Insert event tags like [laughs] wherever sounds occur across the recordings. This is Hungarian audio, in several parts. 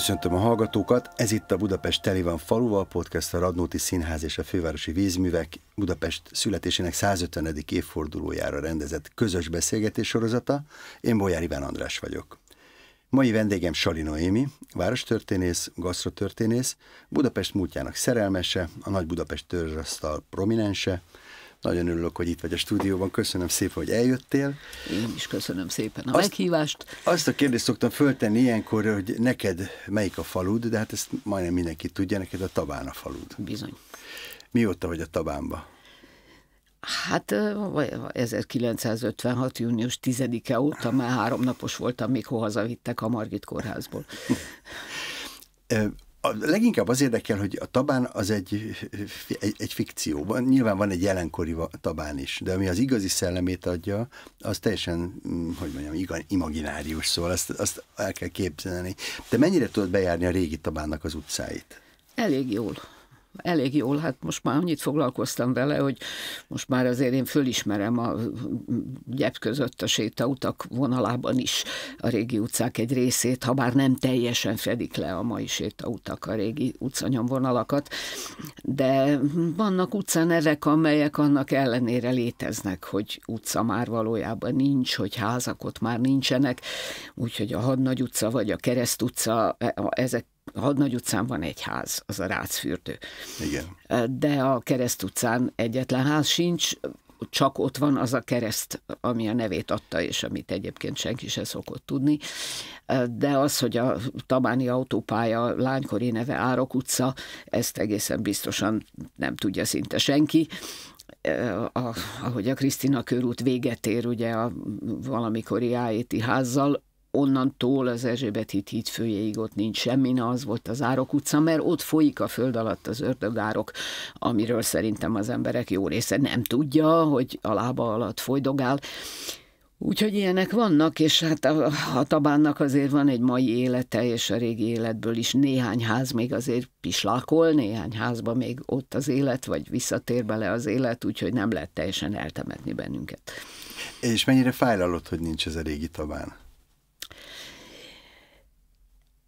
Köszöntöm a hallgatókat, ez itt a Budapest Teli van faluval, podcast a Radnóti Színház és a Fővárosi Vízművek Budapest születésének 150. évfordulójára rendezett közös beszélgetés sorozata. Én Bolyár Iván András vagyok. Mai vendégem Sali Noémi, várostörténész, gasztrotörténész, Budapest múltjának szerelmese, a Nagy Budapest törzsasztal prominense, nagyon örülök, hogy itt vagy a stúdióban. Köszönöm szépen, hogy eljöttél. Én is köszönöm szépen a azt, meghívást. Azt a kérdést szoktam föltenni ilyenkor, hogy neked melyik a falud, de hát ezt majdnem mindenki tudja, neked a Tabán a falud. Bizony. Mióta vagy a Tabánba? Hát 1956. június 10-e óta már háromnapos voltam, mikor hazavittek a Margit kórházból. A, leginkább az érdekel, hogy a Tabán az egy, egy, egy fikció. Van, nyilván van egy jelenkori Tabán is, de ami az igazi szellemét adja, az teljesen, mm, hogy mondjam, igan, imaginárius, szóval azt, azt el kell képzelni. De mennyire tudod bejárni a régi Tabánnak az utcáit? Elég jól elég jól, hát most már annyit foglalkoztam vele, hogy most már azért én fölismerem a gyep között a sétautak vonalában is a régi utcák egy részét, ha bár nem teljesen fedik le a mai sétautak a régi vonalakat, de vannak utcanevek, amelyek annak ellenére léteznek, hogy utca már valójában nincs, hogy házak ott már nincsenek, úgyhogy a Hadnagy utca vagy a Kereszt utca, e, ezek a Nagy utcán van egy ház, az a Rácfürdő. Igen. De a Kereszt utcán egyetlen ház sincs, csak ott van az a kereszt, ami a nevét adta, és amit egyébként senki sem szokott tudni. De az, hogy a Tabáni autópálya lánykori neve Árok utca, ezt egészen biztosan nem tudja szinte senki. A, ahogy a Krisztina körút véget ér ugye a valamikori áéti e házzal, onnantól az Erzsébet híd főjéig ott nincs semmi, na az volt az Árok utca, mert ott folyik a föld alatt az ördögárok, amiről szerintem az emberek jó része nem tudja, hogy a lába alatt folydogál. Úgyhogy ilyenek vannak, és hát a Tabánnak azért van egy mai élete, és a régi életből is néhány ház még azért pislákol, néhány házba még ott az élet, vagy visszatér bele az élet, úgyhogy nem lehet teljesen eltemetni bennünket. És mennyire fájlalott, hogy nincs ez a régi Tabán?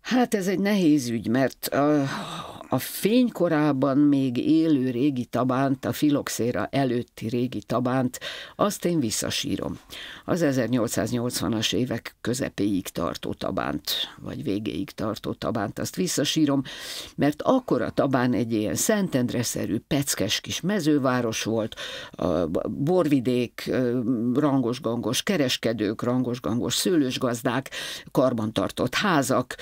Hát ez egy nehéz ügy, mert a, a fénykorában még élő régi Tabánt, a filoxéra előtti régi Tabánt, azt én visszasírom. Az 1880-as évek közepéig tartó Tabánt, vagy végéig tartó Tabánt, azt visszasírom, mert akkor a Tabán egy ilyen szentendreszerű, peckes kis mezőváros volt, a borvidék, rangos-gangos kereskedők, rangos-gangos szőlősgazdák, karbantartott házak,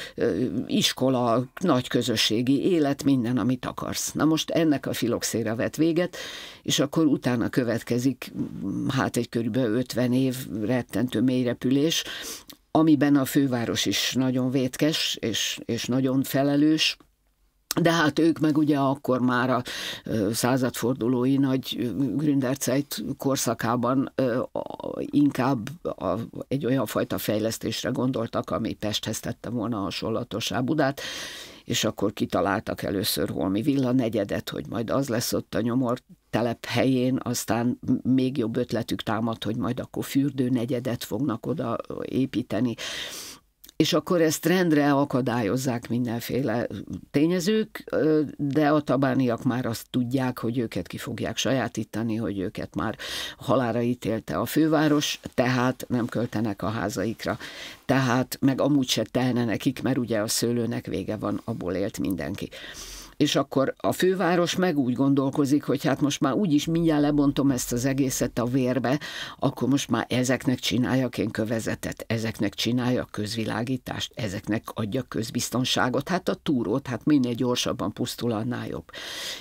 iskola, nagy közösségi élet, minden, amit akarsz. Na most ennek a filoxéra vett véget, és akkor utána következik hát egy körülbelül 50 év rettentő mélyrepülés, amiben a főváros is nagyon vétkes és, és nagyon felelős, de hát ők meg ugye akkor már a századfordulói nagy Gründerzeit korszakában inkább egy olyan fajta fejlesztésre gondoltak, ami Pesthez tette volna hasonlatossá Budát, és akkor kitaláltak először Holmi Villa negyedet, hogy majd az lesz ott a nyomor telep helyén, aztán még jobb ötletük támad, hogy majd akkor fürdő negyedet fognak oda építeni és akkor ezt rendre akadályozzák mindenféle tényezők, de a tabániak már azt tudják, hogy őket ki fogják sajátítani, hogy őket már halára ítélte a főváros, tehát nem költenek a házaikra. Tehát meg amúgy se telne nekik, mert ugye a szőlőnek vége van, abból élt mindenki és akkor a főváros meg úgy gondolkozik, hogy hát most már úgyis mindjárt lebontom ezt az egészet a vérbe, akkor most már ezeknek csináljak én kövezetet, ezeknek csinálja közvilágítást, ezeknek adja közbiztonságot, hát a túrót, hát minél gyorsabban pusztul, annál jobb.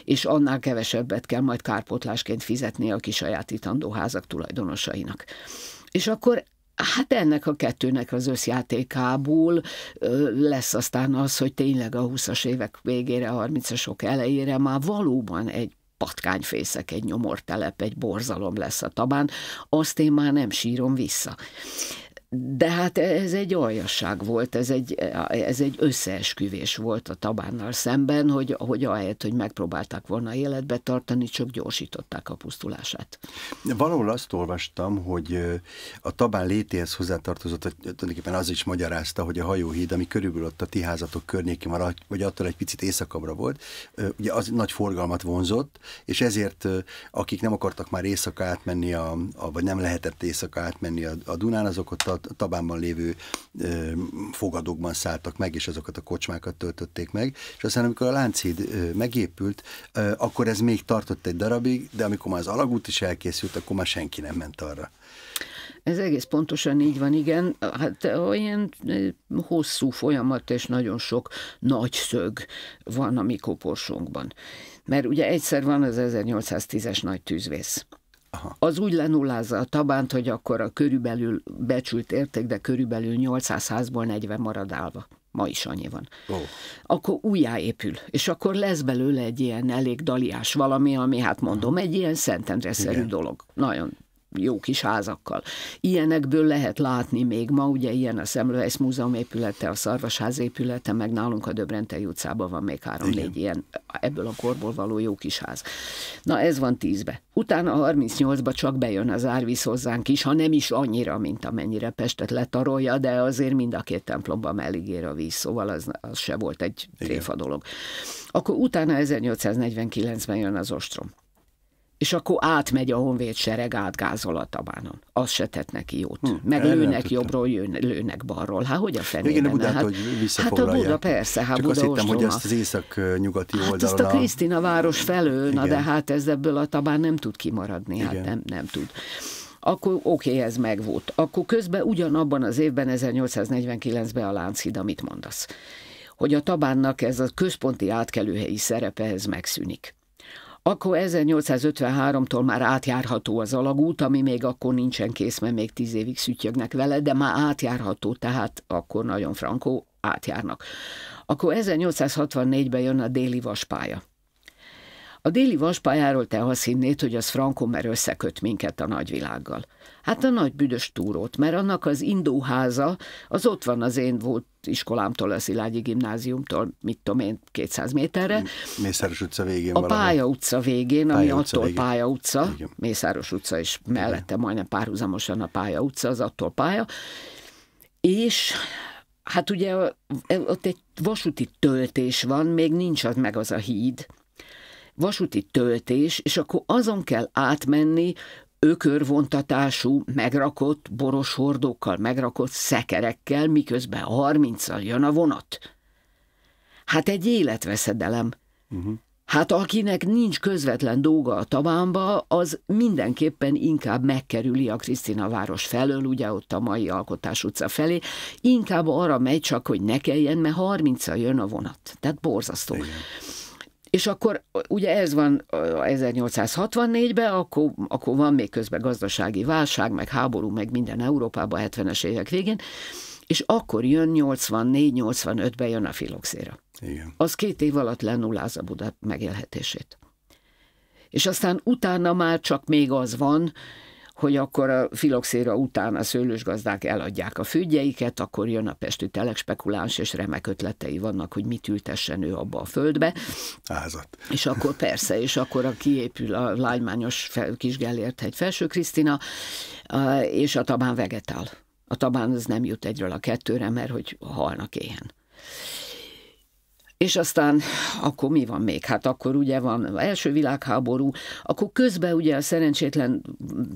És annál kevesebbet kell majd kárpotlásként fizetni a kisajátítandó házak tulajdonosainak. És akkor Hát ennek a kettőnek az összjátékából lesz aztán az, hogy tényleg a 20-as évek végére, 30-asok elejére már valóban egy patkányfészek, egy nyomortelep, egy borzalom lesz a tabán, azt én már nem sírom vissza. De hát ez egy aljasság volt, ez egy, ez egy összeesküvés volt a Tabánnal szemben, hogy, hogy ahelyett, hogy megpróbálták volna életbe tartani, csak gyorsították a pusztulását. Valahol azt olvastam, hogy a Tabán létéhez hozzátartozott, tulajdonképpen az is magyarázta, hogy a hajóhíd, ami körülbelül ott a tiházatok házatok környékén van, vagy attól egy picit éjszakabbra volt, ugye az nagy forgalmat vonzott, és ezért akik nem akartak már éjszaka átmenni, a, a, vagy nem lehetett éjszaka átmenni a, a Dunán, azok ott a Tabánban lévő ö, fogadókban szálltak meg, és azokat a kocsmákat töltötték meg. És aztán, amikor a Lánchíd ö, megépült, ö, akkor ez még tartott egy darabig, de amikor már az alagút is elkészült, akkor már senki nem ment arra. Ez egész pontosan így van, igen. Hát olyan hosszú folyamat és nagyon sok nagy szög van a mi koporsunkban. Mert ugye egyszer van az 1810-es nagy tűzvész. Aha. Az úgy lenullázza a tabánt, hogy akkor a körülbelül becsült érték, de körülbelül 800 házból 40 marad állva. Ma is annyi van. Oh. Akkor újjáépül, és akkor lesz belőle egy ilyen elég daliás valami, ami hát mondom, egy ilyen szentendre-szerű dolog. Nagyon jó kis házakkal. Ilyenekből lehet látni még ma, ugye ilyen a Szemlőhelysz Múzeum épülete, a Szarvasház épülete, meg nálunk a Döbrentei utcában van még három-négy ilyen ebből a korból való jó kis ház. Na ez van tízbe. Utána 38-ba csak bejön az árvíz hozzánk is, ha nem is annyira, mint amennyire Pestet letarolja, de azért mind a két templomban elég ér a víz, szóval az, az se volt egy tréfa dolog. Akkor utána 1849-ben jön az ostrom és akkor átmegy a honvéd sereg, átgázol a tabánon. Az se tett neki jót. Hm, Meg lőnek jobbról, jön, lőnek balról. Hát hogy a fenében? Igen, a Budát, hát, hogy Hát a Buda, persze. Hát Csak Buda azt hittem, ostroma. hogy ezt az észak-nyugati hát oldalon. Ezt a Krisztina város felől, igen. na de hát ez ebből a tabán nem tud kimaradni. Hát igen. Hát nem, nem tud akkor oké, okay, ez megvolt. Akkor közben ugyanabban az évben, 1849-ben a Lánchid, amit mondasz, hogy a Tabánnak ez a központi átkelőhelyi szerepe, ez megszűnik. Akkor 1853-tól már átjárható az alagút, ami még akkor nincsen kész, mert még tíz évig szütyögnek vele, de már átjárható, tehát akkor nagyon frankó, átjárnak. Akkor 1864-ben jön a déli vaspálya. A déli vaspályáról te azt hinnéd, hogy az frankon, mert összeköt minket a nagyvilággal. Hát a nagy büdös túrót, mert annak az indóháza, az ott van az én volt iskolámtól, a Szilágyi gimnáziumtól, mit tudom én, 200 méterre. Mészáros utca végén A valami. Pálya utca végén, pálya ami pálya attól végén. Pálya utca, Igen. Mészáros utca is mellette Igen. majdnem párhuzamosan a Pálya utca, az attól pálya. És hát ugye ott egy vasúti töltés van, még nincs az meg az a híd, vasúti töltés, és akkor azon kell átmenni ökörvontatású, megrakott hordókkal, megrakott szekerekkel, miközben 30 jön a vonat. Hát egy életveszedelem. Uh-huh. Hát akinek nincs közvetlen dolga a Tabánba, az mindenképpen inkább megkerüli a Krisztina város felől, ugye ott a mai Alkotás utca felé, inkább arra megy csak, hogy ne kelljen, mert 30 jön a vonat. Tehát borzasztó. Igen. És akkor ugye ez van 1864-ben, akkor, akkor van még közben gazdasági válság, meg háború, meg minden Európában 70-es évek végén, és akkor jön 84-85-ben jön a filoxéra. Igen. Az két év alatt a Buda megélhetését. És aztán utána már csak még az van, hogy akkor a filoxéra után a szőlősgazdák eladják a fügyeiket, akkor jön a pesti telekspekuláns, és remek ötletei vannak, hogy mit ültessen ő abba a földbe. Házat. És akkor persze, és akkor a kiépül a lánymányos Gellért egy felső Krisztina, és a tabán vegetál. A tabán az nem jut egyről a kettőre, mert hogy halnak éhen. És aztán akkor mi van még? Hát akkor ugye van első világháború, akkor közben ugye a szerencsétlen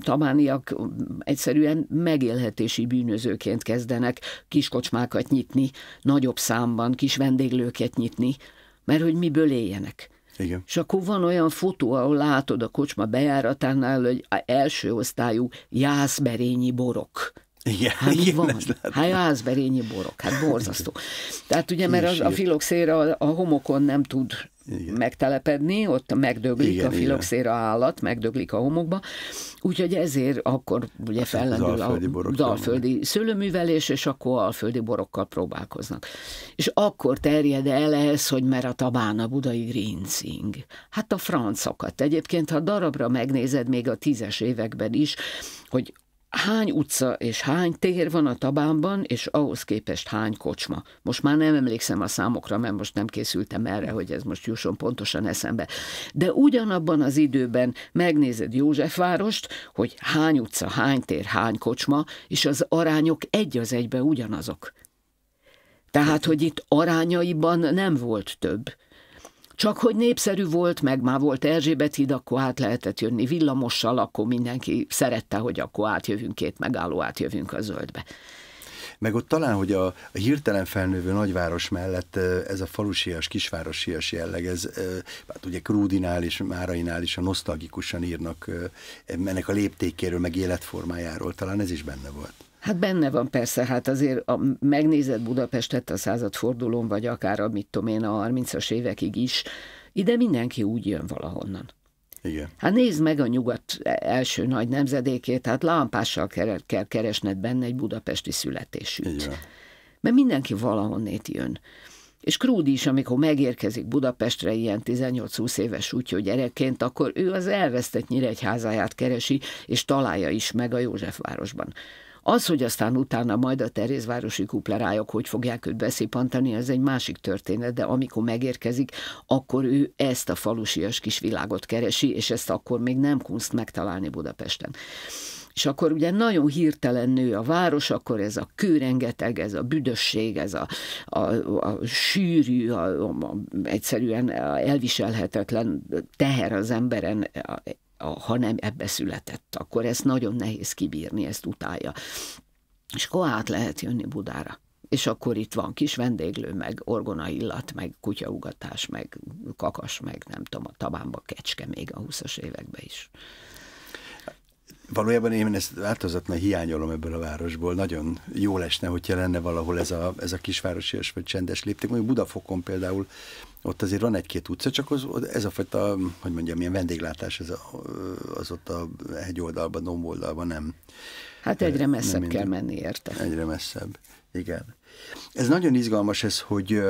tamániak egyszerűen megélhetési bűnözőként kezdenek kiskocsmákat nyitni, nagyobb számban, kis vendéglőket nyitni, mert hogy miből éljenek. Igen. És akkor van olyan fotó, ahol látod a kocsma bejáratánál, hogy első osztályú jászberényi borok. Igen, hát igen, van? Hát házberényi borok, hát borzasztó. Tehát ugye, mert az, a filoxéra a homokon nem tud igen. megtelepedni, ott megdöglik igen, a filoxéra igen. állat, megdöglik a homokba, úgyhogy ezért akkor ugye hát fellendül a dalföldi szőlőművelés, és akkor alföldi borokkal próbálkoznak. És akkor terjed el ez, hogy mert a tabán a budai grincing. Hát a francokat. Egyébként, ha darabra megnézed még a tízes években is, hogy hány utca és hány tér van a Tabánban, és ahhoz képest hány kocsma. Most már nem emlékszem a számokra, mert most nem készültem erre, hogy ez most jusson pontosan eszembe. De ugyanabban az időben megnézed Józsefvárost, hogy hány utca, hány tér, hány kocsma, és az arányok egy az egybe ugyanazok. Tehát, hogy itt arányaiban nem volt több. Csak hogy népszerű volt, meg már volt Erzsébet híd, akkor át lehetett jönni villamossal, akkor mindenki szerette, hogy akkor átjövünk, két megálló átjövünk a zöldbe. Meg ott talán, hogy a, a hirtelen felnővő nagyváros mellett eh, ez a falusias, kisvárosias jelleg, ez eh, hát ugye Krúdinál és Márainál is a nosztalgikusan írnak eh, ennek a léptékéről, meg életformájáról, talán ez is benne volt. Hát benne van persze, hát azért a, megnézett Budapestet a századfordulón, vagy akár a mit tudom én a 30-as évekig is, ide mindenki úgy jön valahonnan. Igen. Hát nézd meg a nyugat első nagy nemzedékét, hát lámpással kell, kell keresned benne egy budapesti születésűt. Igen. Mert mindenki valahonnét jön. És Krúdi is, amikor megérkezik Budapestre ilyen 18-20 éves útjó gyerekként, akkor ő az elvesztett nyíregyházáját keresi, és találja is meg a Józsefvárosban. Az, hogy aztán utána majd a Terézvárosi kuplerájok hogy fogják őt beszépantani, ez egy másik történet, de amikor megérkezik, akkor ő ezt a falusias kis világot keresi, és ezt akkor még nem kunst megtalálni Budapesten. És akkor ugye nagyon hirtelen nő a város, akkor ez a kőrengeteg, ez a büdösség, ez a, a, a sűrű, a, a, egyszerűen elviselhetetlen teher az emberen ha nem ebbe született, akkor ezt nagyon nehéz kibírni, ezt utálja. És akkor át lehet jönni Budára és akkor itt van kis vendéglő, meg orgona illat, meg kutyaugatás, meg kakas, meg nem tudom, a tabámba kecske még a 20-as években is. Valójában én ezt változatlan hiányolom ebből a városból. Nagyon jó lesne, hogyha lenne valahol ez a, ez a és vagy csendes lépték. Mondjuk Budafokon például ott azért van egy-két utca, csak az, ez a fajta, hogy mondjam, milyen vendéglátás az, a, az ott a hegyoldalban, domboldalban nem. Hát egyre messzebb nem kell menni érte. Egyre messzebb, igen. Ez nagyon izgalmas ez, hogy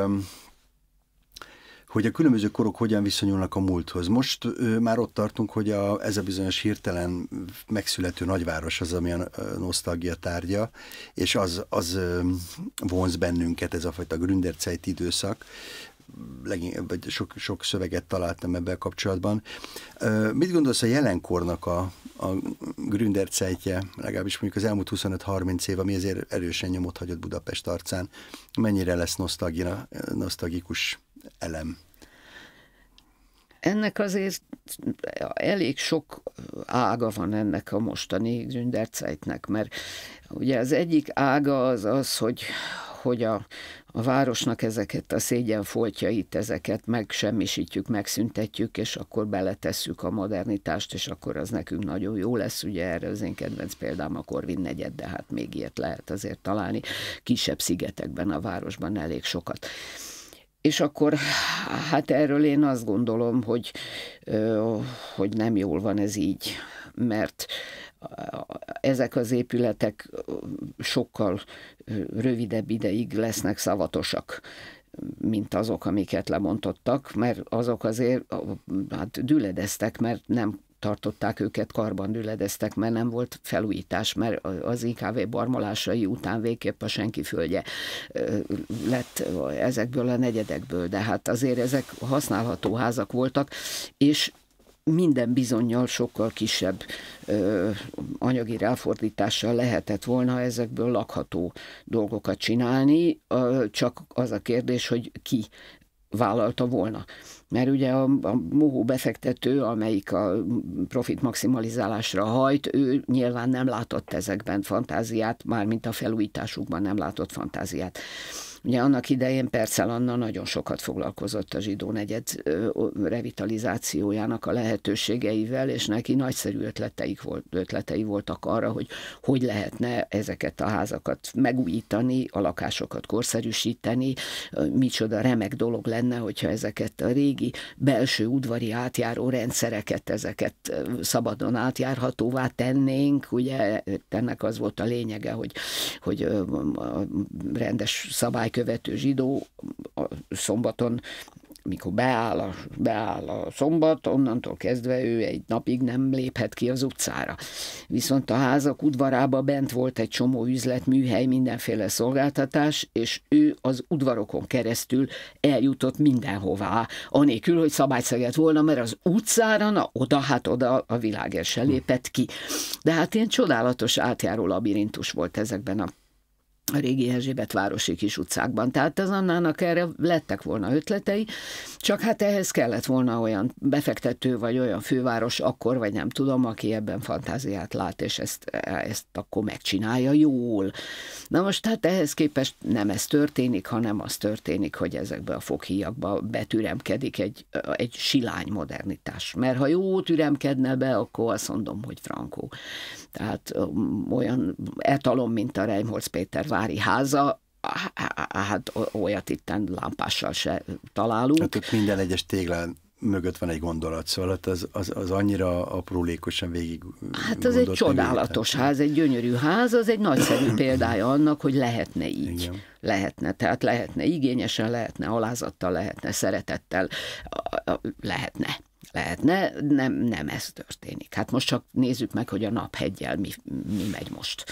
hogy a különböző korok hogyan viszonyulnak a múlthoz. Most ö, már ott tartunk, hogy a, ez a bizonyos hirtelen megszülető nagyváros az, ami a nosztalgia tárgya, és az, az ö, vonz bennünket ez a fajta Gründerzeit időszak, legin, vagy sok, sok szöveget találtam ebben kapcsolatban. Mit gondolsz a jelenkornak a, a Gründerzeitje, legalábbis mondjuk az elmúlt 25-30 év, ami azért erősen nyomot hagyott Budapest arcán, mennyire lesz nosztalgikus elem? Ennek azért elég sok ága van ennek a mostani Gründerzeitnek, mert ugye az egyik ága az az, hogy, hogy a, a városnak ezeket a szégyenfoltjait, ezeket megsemmisítjük, megszüntetjük, és akkor beletesszük a modernitást, és akkor az nekünk nagyon jó lesz. Ugye erre az én kedvenc példám a Korvin negyed, de hát még ilyet lehet azért találni. Kisebb szigetekben a városban elég sokat és akkor hát erről én azt gondolom, hogy, hogy nem jól van ez így, mert ezek az épületek sokkal rövidebb ideig lesznek szavatosak, mint azok, amiket lemondottak, mert azok azért hát düledeztek, mert nem tartották őket karban, üledeztek, mert nem volt felújítás, mert az IKV barmolásai után végképp a senki földje lett ezekből a negyedekből, de hát azért ezek használható házak voltak, és minden bizonyal sokkal kisebb ö, anyagi ráfordítással lehetett volna ezekből lakható dolgokat csinálni, ö, csak az a kérdés, hogy ki vállalta volna mert ugye a, a mohó befektető, amelyik a profit maximalizálásra hajt, ő nyilván nem látott ezekben fantáziát, mármint a felújításukban nem látott fantáziát. Ugye annak idején persze Anna nagyon sokat foglalkozott a zsidó negyed revitalizációjának a lehetőségeivel, és neki nagyszerű ötleteik volt, ötletei voltak arra, hogy hogy lehetne ezeket a házakat megújítani, a lakásokat korszerűsíteni, micsoda remek dolog lenne, hogyha ezeket a régi belső udvari átjáró rendszereket, ezeket szabadon átjárhatóvá tennénk, ugye ennek az volt a lényege, hogy, hogy rendes szabály követő zsidó a szombaton mikor beáll a, beáll a szombat, onnantól kezdve ő egy napig nem léphet ki az utcára. Viszont a házak udvarába bent volt egy csomó üzlet, műhely, mindenféle szolgáltatás, és ő az udvarokon keresztül eljutott mindenhová, anélkül, hogy szabályszegett volna, mert az utcára, na oda, hát oda a világ se lépett ki. De hát ilyen csodálatos átjáró labirintus volt ezekben a a régi Erzsébet városi kis utcákban. Tehát az Annának erre lettek volna ötletei, csak hát ehhez kellett volna olyan befektető, vagy olyan főváros akkor, vagy nem tudom, aki ebben fantáziát lát, és ezt, ezt akkor megcsinálja jól. Na most hát ehhez képest nem ez történik, hanem az történik, hogy ezekbe a fokhíjakba betüremkedik egy, egy silány modernitás. Mert ha jó türemkedne be, akkor azt mondom, hogy frankó. Tehát olyan etalom, mint a Reimholz Péter Kaposvári háza, hát olyat itt lámpással se találunk. Hát ott minden egyes téglán mögött van egy gondolat, szóval hát az, az, az annyira aprólékosan végig Hát az egy csodálatos művét. ház, egy gyönyörű ház, az egy nagyszerű [coughs] példája annak, hogy lehetne így. Igen. Lehetne, tehát lehetne igényesen, lehetne alázattal, lehetne szeretettel, lehetne. Lehetne, nem, nem ez történik. Hát most csak nézzük meg, hogy a naphegyel mi, mi megy most.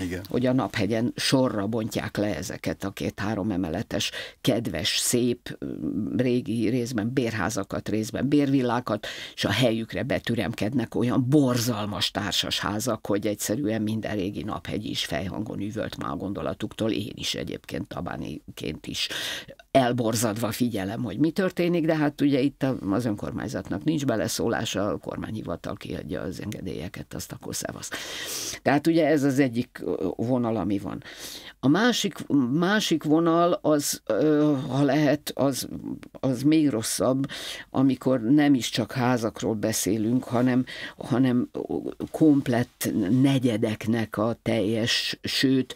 Igen. hogy a Naphegyen sorra bontják le ezeket a két-három emeletes, kedves, szép, mm, régi részben bérházakat, részben bérvillákat, és a helyükre betüremkednek olyan borzalmas társas házak, hogy egyszerűen minden régi Naphegy is fejhangon üvölt már a gondolatuktól, én is egyébként Tabániként is elborzadva figyelem, hogy mi történik, de hát ugye itt az önkormányzatnak nincs beleszólása, a kormányhivatal kiadja az engedélyeket, azt akkor szevasz. Tehát ugye ez az egyik vonal, ami van. A másik, másik vonal az, ha lehet, az, az még rosszabb, amikor nem is csak házakról beszélünk, hanem, hanem komplett negyedeknek a teljes, sőt,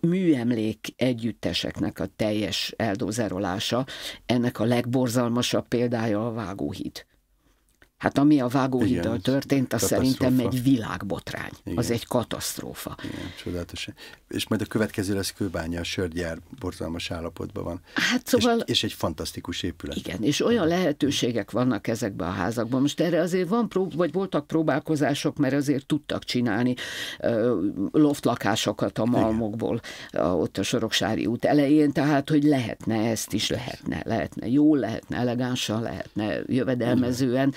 műemlék együtteseknek a teljes eldozerolása. Ennek a legborzalmasabb példája a Vágóhíd. Hát ami a vágóhiddal történt, az szerintem egy világbotrány. Igen. Az egy katasztrófa. Igen, csodálatos. És majd a következő lesz kőbánya, a sörgyár borzalmas állapotban van. Hát szóval... És, és egy fantasztikus épület. Igen, és olyan lehetőségek vannak ezekben a házakban. Most erre azért van, prób vagy voltak próbálkozások, mert azért tudtak csinálni loftlakásokat a malmokból a, ott a Soroksári út elején, tehát hogy lehetne ezt is, lehetne, lehetne jól, lehetne elegánsan, lehetne jövedelmezően. Igen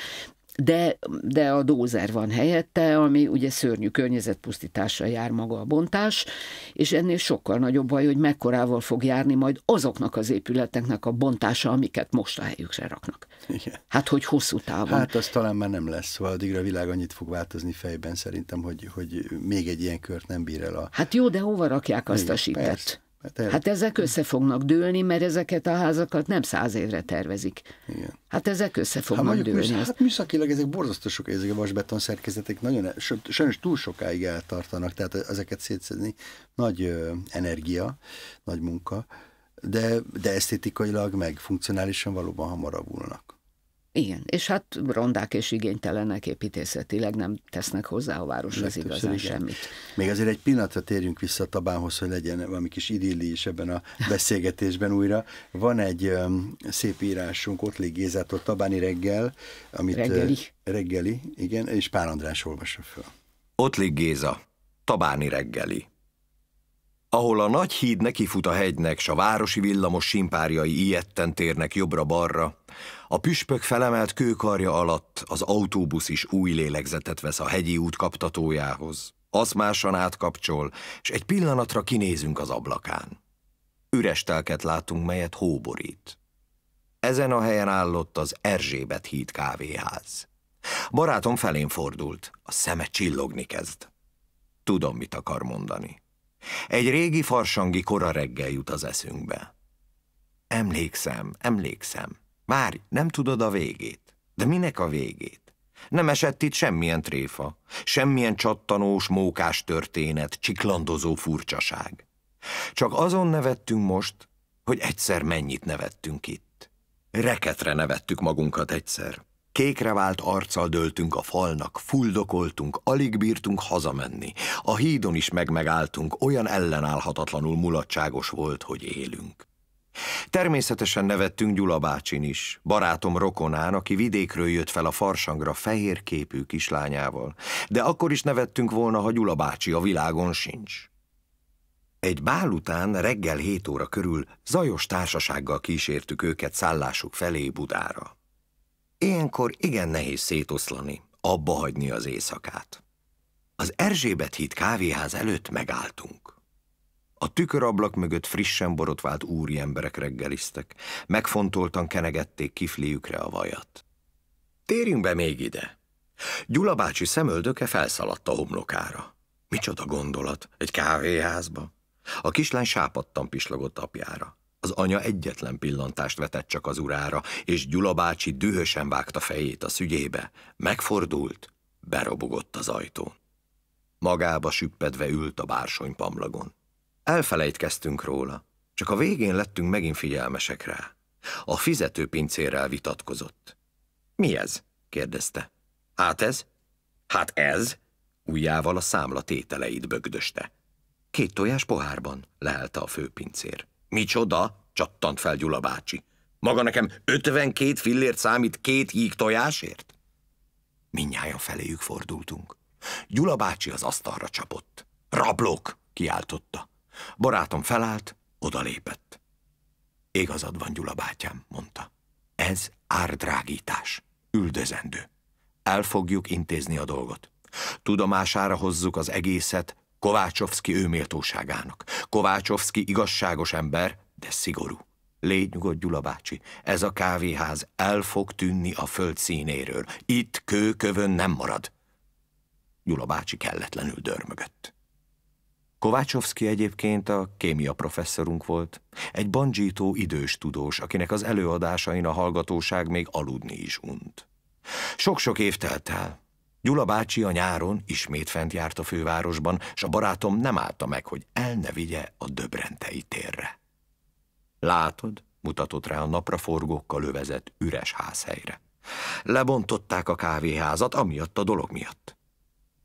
de, de a dózer van helyette, ami ugye szörnyű környezetpusztítással jár maga a bontás, és ennél sokkal nagyobb baj, hogy mekkorával fog járni majd azoknak az épületeknek a bontása, amiket most a helyükre raknak. Igen. Hát, hogy hosszú távon. Hát az talán már nem lesz, szóval addigra a világ annyit fog változni fejben szerintem, hogy, hogy még egy ilyen kört nem bír el a... Hát jó, de hova rakják azt Igen, a sítet? Persze. Hát, hát ezek össze fognak dőlni, mert ezeket a házakat nem száz évre tervezik. Igen. Hát ezek össze hát fognak hát dőlni. Műsz, hát műszakilag ezek borzasztó sok, ezek a vasbeton szerkezetek nagyon, sajnos túl sokáig eltartanak, tehát ezeket szétszedni nagy ö, energia, nagy munka, de, de esztétikailag meg funkcionálisan valóban hamarabulnak. Igen, és hát rondák és igénytelenek építészetileg nem tesznek hozzá a városhoz igazán igen. semmit. Még azért egy pillanatra térjünk vissza Tabánhoz, hogy legyen valami kis idilli is ebben a [laughs] beszélgetésben újra. Van egy um, szép írásunk Ottli Gézától Tabáni reggel, amit reggeli. reggeli, igen, és Pál András olvassa föl. Ott Géza, Tabáni reggeli. Ahol a nagy híd nekifut a hegynek, s a városi villamos simpárjai ilyetten térnek jobbra-balra, a püspök felemelt kőkarja alatt az autóbusz is új lélegzetet vesz a hegyi út kaptatójához. Az másan átkapcsol, és egy pillanatra kinézünk az ablakán. Üres telket látunk, melyet hóborít. Ezen a helyen állott az Erzsébet híd kávéház. Barátom felén fordult, a szeme csillogni kezd. Tudom, mit akar mondani. Egy régi farsangi kora reggel jut az eszünkbe. Emlékszem, emlékszem. Várj, nem tudod a végét. De minek a végét? Nem esett itt semmilyen tréfa, semmilyen csattanós, mókás történet, csiklandozó furcsaság. Csak azon nevettünk most, hogy egyszer mennyit nevettünk itt. Reketre nevettük magunkat egyszer. Kékre vált arccal döltünk a falnak, fuldokoltunk, alig bírtunk hazamenni. A hídon is megmegálltunk, olyan ellenállhatatlanul mulatságos volt, hogy élünk. Természetesen nevettünk Gyula bácsin is, barátom rokonán, aki vidékről jött fel a farsangra fehér képű kislányával. De akkor is nevettünk volna, ha Gyula bácsi a világon sincs. Egy bál után reggel hét óra körül zajos társasággal kísértük őket szállásuk felé Budára. Ilyenkor igen nehéz szétoszlani, abba hagyni az éjszakát. Az Erzsébet híd kávéház előtt megálltunk. A tükörablak mögött frissen borotvált úri emberek reggeliztek. Megfontoltan kenegették kifliükre a vajat. Térjünk be még ide. Gyula bácsi szemöldöke felszaladt a homlokára. Micsoda gondolat, egy kávéházba. A kislány sápadtan pislogott apjára. Az anya egyetlen pillantást vetett csak az urára, és Gyula bácsi dühösen vágta fejét a szügyébe. Megfordult, berobogott az ajtón. Magába süppedve ült a bársony pamlagon. Elfelejtkeztünk róla, csak a végén lettünk megint figyelmesek rá. A pincérrel vitatkozott. Mi ez? kérdezte. Hát ez? Hát ez? Újjával a számla tételeit bögdöste. Két tojás pohárban, lehelte a főpincér. Micsoda? csattant fel Gyula bácsi. Maga nekem 52 fillért számít két híg tojásért? Mindnyájan feléjük fordultunk. Gyula bácsi az asztalra csapott. Rablók! kiáltotta. Barátom felállt, odalépett. Igazad van, Gyula bátyám, mondta. Ez árdrágítás, üldözendő. El fogjuk intézni a dolgot. Tudomására hozzuk az egészet Kovácsovszki őméltóságának. Kovácsovszki igazságos ember, de szigorú. Légy nyugodt, Gyula bácsi, ez a kávéház el fog tűnni a föld színéről. Itt kőkövön nem marad. Gyula bácsi kelletlenül dörmögött. Kovácsovszki egyébként a kémia professzorunk volt, egy bandzsító idős tudós, akinek az előadásain a hallgatóság még aludni is unt. Sok-sok év telt el. Gyula bácsi a nyáron ismét fent járt a fővárosban, és a barátom nem állta meg, hogy el ne vigye a döbrentei térre. Látod, mutatott rá a napraforgókkal övezett üres házhelyre. Lebontották a kávéházat, amiatt a dolog miatt.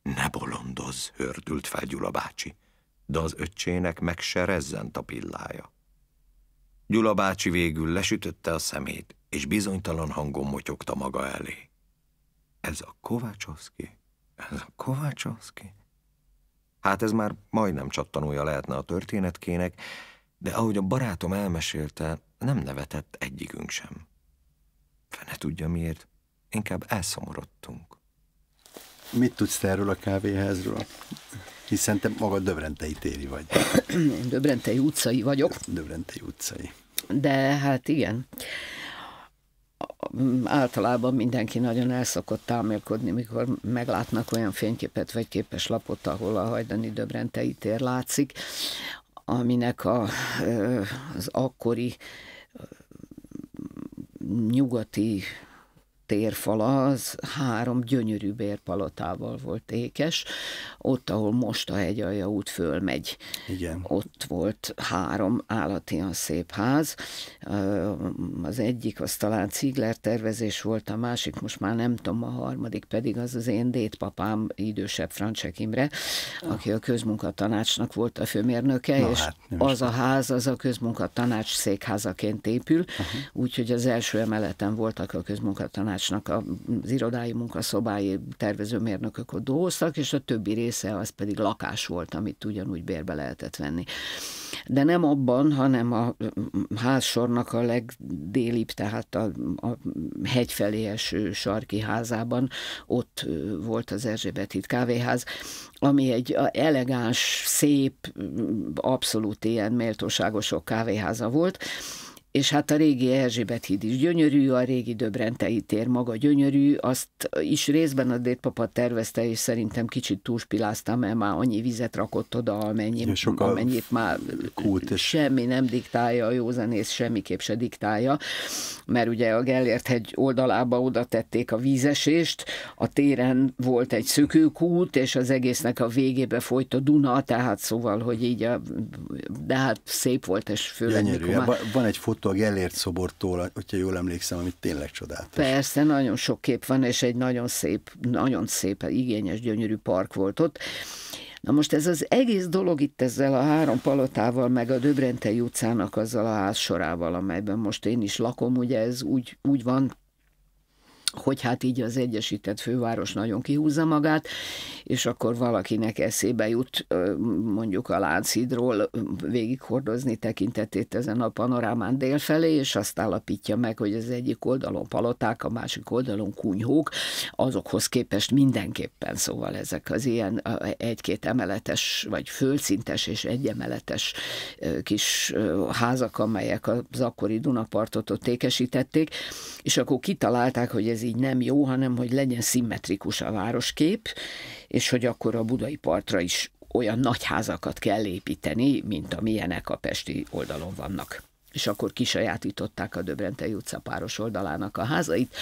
Ne bolondozz, hördült fel Gyula bácsi de az öccsének meg se rezzent a pillája. Gyula bácsi végül lesütötte a szemét, és bizonytalan hangon motyogta maga elé. Ez a Kovácsovszki? Ez a Kovácsovszki? Hát ez már majdnem csattanója lehetne a történetkének, de ahogy a barátom elmesélte, nem nevetett egyikünk sem. Fene tudja miért, inkább elszomorodtunk. Mit tudsz te erről a kávéházról? Hiszen te magad Döbrentei téri vagy. [clears throat] Döbrentei utcai vagyok. Döbrentei utcai. De hát igen általában mindenki nagyon el szokott támélkodni, mikor meglátnak olyan fényképet vagy képes lapot, ahol a hajdani döbrentei tér látszik, aminek a, az akkori nyugati térfala az három gyönyörű bérpalotával volt ékes. Ott, ahol most a hegyalja út fölmegy, Igen. ott volt három állatian szép ház. Az egyik az talán Ziegler tervezés volt, a másik most már nem tudom, a harmadik pedig az az én dédpapám, idősebb Francsek Imre, aki a közmunkatanácsnak volt a főmérnöke, Na, és hát, az a ház, az a közmunkatanács székházaként épül, uh-huh. úgyhogy az első emeleten voltak a közmunkatanács tanácsnak az irodái munkaszobái tervezőmérnökök ott dolgoztak, és a többi része az pedig lakás volt, amit ugyanúgy bérbe lehetett venni. De nem abban, hanem a mm, házsornak a legdélibb, tehát a, a hegy eső sarki házában, ott volt az Erzsébet híd kávéház, ami egy elegáns, szép, mm, abszolút ilyen méltóságosok kávéháza volt, és hát a régi Erzsébet híd is gyönyörű, a régi Döbrentei tér maga gyönyörű, azt is részben a dédpapa tervezte, és szerintem kicsit túlspiláztam, mert már annyi vizet rakott oda, amennyit, ja, Sokkal amennyit már kult és... semmi nem diktálja, a józanész semmiképp se diktálja, mert ugye a Gellért hegy oldalába oda tették a vízesést, a téren volt egy szökőkút, és az egésznek a végébe folyt a Duna, tehát szóval, hogy így a, de hát szép volt, és főleg Gyönyörű, már... van egy fotó, a Gellért szobortól, hogyha jól emlékszem, amit tényleg csodálatos. Persze, nagyon sok kép van, és egy nagyon szép, nagyon szép, igényes, gyönyörű park volt ott. Na most ez az egész dolog itt ezzel a három palotával, meg a Döbrentei utcának azzal a házsorával, amelyben most én is lakom, ugye ez úgy, úgy van hogy hát így az Egyesített Főváros nagyon kihúzza magát, és akkor valakinek eszébe jut mondjuk a Lánchidról végighordozni tekintetét ezen a panorámán délfelé, és azt állapítja meg, hogy az egyik oldalon paloták, a másik oldalon kunyhók, azokhoz képest mindenképpen szóval ezek az ilyen egy-két emeletes, vagy földszintes és egyemeletes kis házak, amelyek az akkori Dunapartot ott ékesítették, és akkor kitalálták, hogy ez így nem jó, hanem hogy legyen szimmetrikus a városkép, és hogy akkor a budai partra is olyan nagy házakat kell építeni, mint amilyenek a pesti oldalon vannak és akkor kisajátították a Döbrentei utca páros oldalának a házait,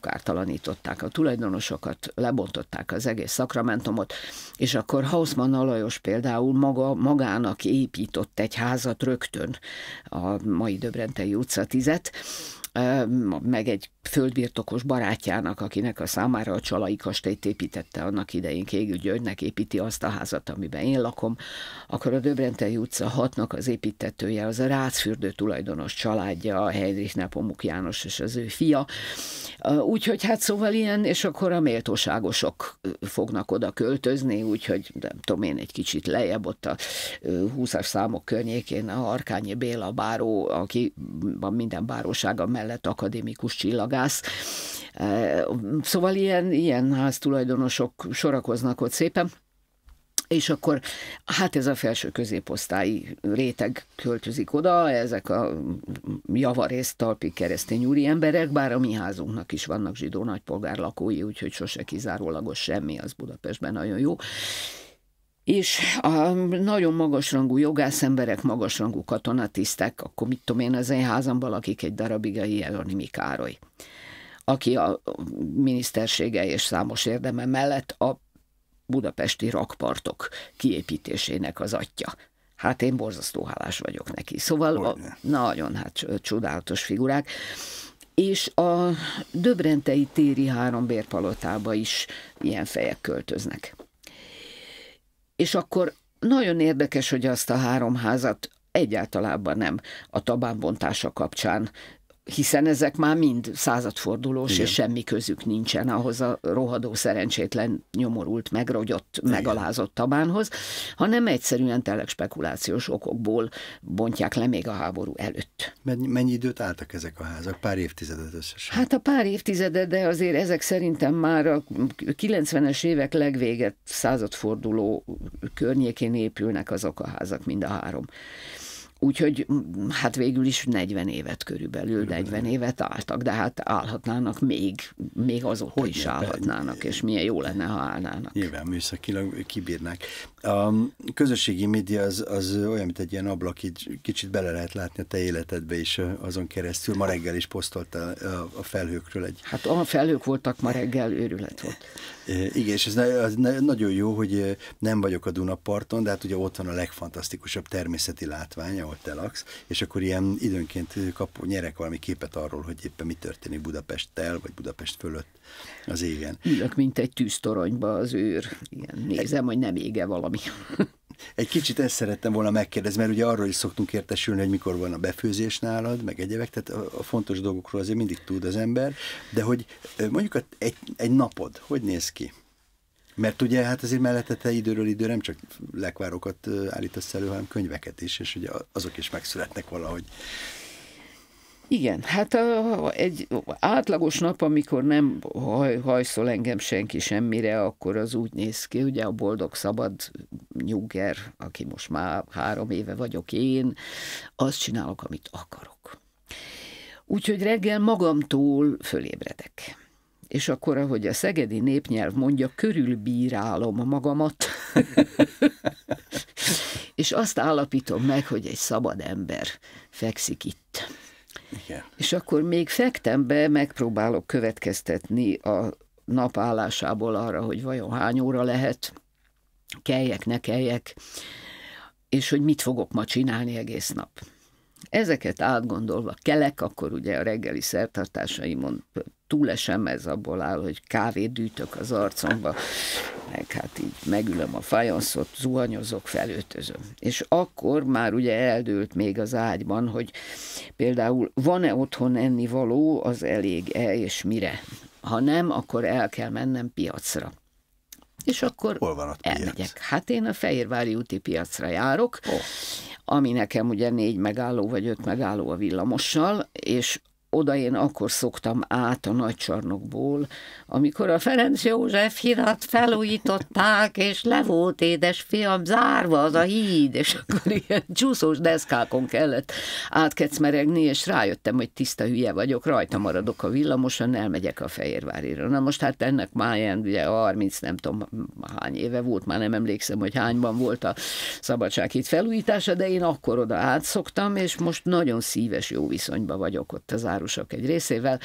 kártalanították a tulajdonosokat, lebontották az egész szakramentumot, és akkor Hausmann Alajos például maga, magának épított egy házat rögtön a mai Döbrentei utca tizet, meg egy földbirtokos barátjának, akinek a számára a Csalai kastélyt építette annak idején, Kégül Györgynek építi azt a házat, amiben én lakom, akkor a Döbrentei utca hatnak az építetője, az a Rácfürdő tulajdonos családja, a Heinrich Nepomuk János és az ő fia. Úgyhogy hát szóval ilyen, és akkor a méltóságosok fognak oda költözni, úgyhogy nem tudom én, egy kicsit lejjebb ott a 20-as számok környékén a Arkányi Béla báró, aki minden bárósága mellett akadémikus csillag bogrász. Szóval ilyen, ilyen háztulajdonosok sorakoznak ott szépen és akkor hát ez a felső középosztályi réteg költözik oda, ezek a javarészt talpi keresztény úri emberek, bár a mi házunknak is vannak zsidó nagypolgár lakói, úgyhogy sose kizárólagos semmi, az Budapestben nagyon jó és a nagyon magasrangú jogászemberek, magasrangú katonatisztek, akkor mit tudom én, az én házamban lakik egy darabig a Jeronimi Károly, aki a minisztersége és számos érdeme mellett a budapesti rakpartok kiépítésének az atya. Hát én borzasztó hálás vagyok neki. Szóval a, nagyon hát csodálatos figurák. És a Döbrentei téri három bérpalotába is ilyen fejek költöznek. És akkor nagyon érdekes, hogy azt a három házat egyáltalában nem a tabánbontása kapcsán hiszen ezek már mind századfordulós, Igen. és semmi közük nincsen ahhoz a rohadó szerencsétlen, nyomorult, megrogyott, Igen. megalázott tabánhoz, hanem egyszerűen tényleg spekulációs okokból bontják le még a háború előtt. Mennyi, mennyi időt álltak ezek a házak? Pár évtizedet összesen? Hát a pár évtizedet, de azért ezek szerintem már a 90-es évek legvéget századforduló környékén épülnek azok a házak, mind a három. Úgyhogy mm, hát végül is 40 évet körülbelül, 40 évet álltak, de hát állhatnának még, még azok Hogy is állhatnának, és milyen jó lenne, ha állnának. Nyilván műszakilag kibírnák. A közösségi média az, az olyan, mint egy ilyen ablak, így kicsit bele lehet látni a te életedbe is azon keresztül. Ma reggel is posztolta a felhőkről egy... Hát a felhők voltak ma reggel, őrület volt. Igen, és ez nagyon jó, hogy nem vagyok a Dunaparton, de hát ugye ott van a legfantasztikusabb természeti látvány, ahol te laksz, és akkor ilyen időnként kap, nyerek valami képet arról, hogy éppen mi történik Budapesttel, vagy Budapest fölött az égen. Ülök, mint egy tűztoronyba az űr. Igen, nézem, egy... hogy nem ége valami. [laughs] Egy kicsit ezt szerettem volna megkérdezni, mert ugye arról is szoktunk értesülni, hogy mikor van a befőzés nálad, meg egyebek, tehát a fontos dolgokról azért mindig tud az ember, de hogy mondjuk egy, egy napod, hogy néz ki? Mert ugye hát azért mellette te időről időre nem csak lekvárokat állítasz elő, hanem könyveket is, és ugye azok is megszületnek valahogy. Igen, hát a, egy átlagos nap, amikor nem haj, hajszol engem senki semmire, akkor az úgy néz ki, ugye a boldog szabad nyugger, aki most már három éve vagyok én, azt csinálok, amit akarok. Úgyhogy reggel magamtól fölébredek. És akkor, ahogy a szegedi népnyelv mondja, körülbírálom magamat, [laughs] és azt állapítom meg, hogy egy szabad ember fekszik itt. Igen. És akkor még fektem be, megpróbálok következtetni a napállásából arra, hogy vajon hány óra lehet, keljek, ne keljek, és hogy mit fogok ma csinálni egész nap. Ezeket átgondolva kelek, akkor ugye a reggeli szertartásaimon túlesem, ez abból áll, hogy kávét dűtök az arcomba, meg hát így megülöm a fajanszot, zuhanyozok, felöltözöm. És akkor már ugye eldőlt még az ágyban, hogy például van-e otthon enni való, az elég-e és mire. Ha nem, akkor el kell mennem piacra. És akkor Hol van ott elmegyek. Piac? Hát én a Fehérvári úti piacra járok, oh. ami nekem ugye négy megálló vagy öt megálló a villamossal, és oda én akkor szoktam át a nagycsarnokból, amikor a Ferenc József hírat felújították, és le volt édes fiam zárva az a híd, és akkor ilyen csúszós deszkákon kellett átkecmeregni, és rájöttem, hogy tiszta hülye vagyok, rajta maradok a villamoson, elmegyek a Fehérvárira. Na most hát ennek már ilyen, ugye 30, nem tudom hány éve volt, már nem emlékszem, hogy hányban volt a szabadsághíd felújítása, de én akkor oda átszoktam, és most nagyon szíves jó viszonyban vagyok ott az városok egy részével,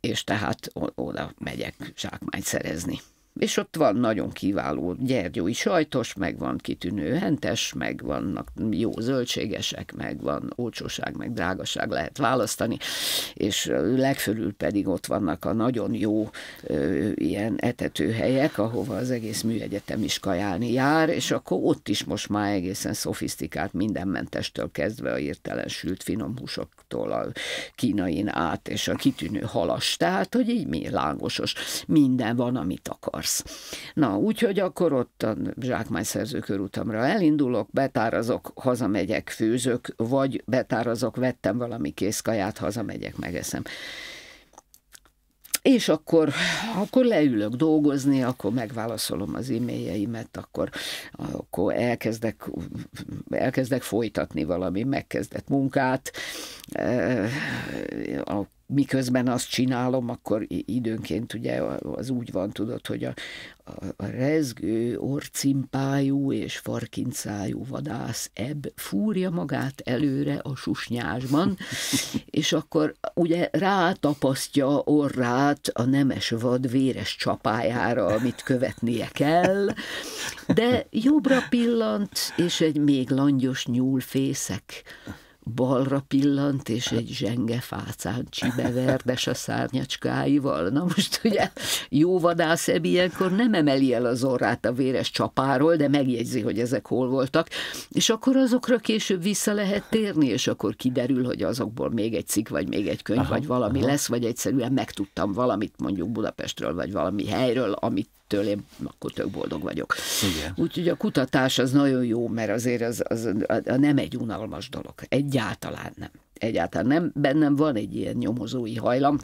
és tehát oda megyek zsákmányt szerezni. És ott van nagyon kiváló gyergyói sajtos, meg van kitűnő hentes, meg vannak jó zöldségesek, meg van olcsóság, meg drágaság lehet választani, és legfölül pedig ott vannak a nagyon jó ö, ilyen etetőhelyek, ahova az egész műegyetem is kajálni jár, és akkor ott is most már egészen szofisztikált mindenmentestől kezdve a értelen sült finom húsok Kínától a kínain át, és a kitűnő halas, tehát, hogy így mi lángosos, minden van, amit akarsz. Na, úgyhogy akkor ott a zsákmányszerző körutamra elindulok, betárazok, hazamegyek, főzök, vagy betárazok, vettem valami kaját, hazamegyek, megeszem és akkor, akkor leülök dolgozni, akkor megválaszolom az e-mailjeimet, akkor, akkor elkezdek, elkezdek folytatni valami megkezdett munkát, eh, miközben azt csinálom, akkor időnként ugye az úgy van, tudod, hogy a, a, a rezgő, orcimpájú és farkincájú vadász ebb fúrja magát előre a susnyásban, [laughs] és akkor ugye rátapasztja orrát a nemes vad véres csapájára, amit követnie kell, de jobbra pillant, és egy még langyos nyúlfészek balra pillant, és hát. egy zsenge fácán csibeverdes a szárnyacskáival. Na most ugye jó vadászebb ilyenkor nem emeli el az orrát a véres csapáról, de megjegyzi, hogy ezek hol voltak, és akkor azokra később vissza lehet térni, és akkor kiderül, hogy azokból még egy cikk, vagy még egy könyv, aha, vagy valami aha. lesz, vagy egyszerűen megtudtam valamit mondjuk Budapestről, vagy valami helyről, amit ettől én akkor tök boldog vagyok. Úgyhogy a kutatás az nagyon jó, mert azért az, az, az, a nem egy unalmas dolog. Egyáltalán nem. Egyáltalán nem. Bennem van egy ilyen nyomozói hajlam,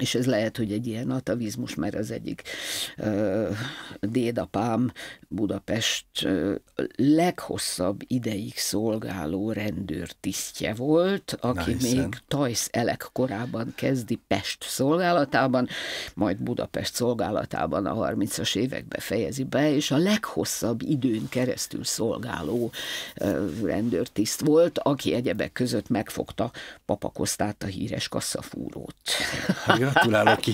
és ez lehet, hogy egy ilyen atavizmus, mert az egyik ö, dédapám Budapest ö, leghosszabb ideig szolgáló tisztje volt, aki Na, még Tajsz Elek korában kezdi Pest szolgálatában, majd Budapest szolgálatában a 30-as évekbe fejezi be, és a leghosszabb időn keresztül szolgáló ö, rendőrtiszt volt, aki egyebek között megfogta papakosztát a híres kasszafúrót. Hát igen gratulálok ki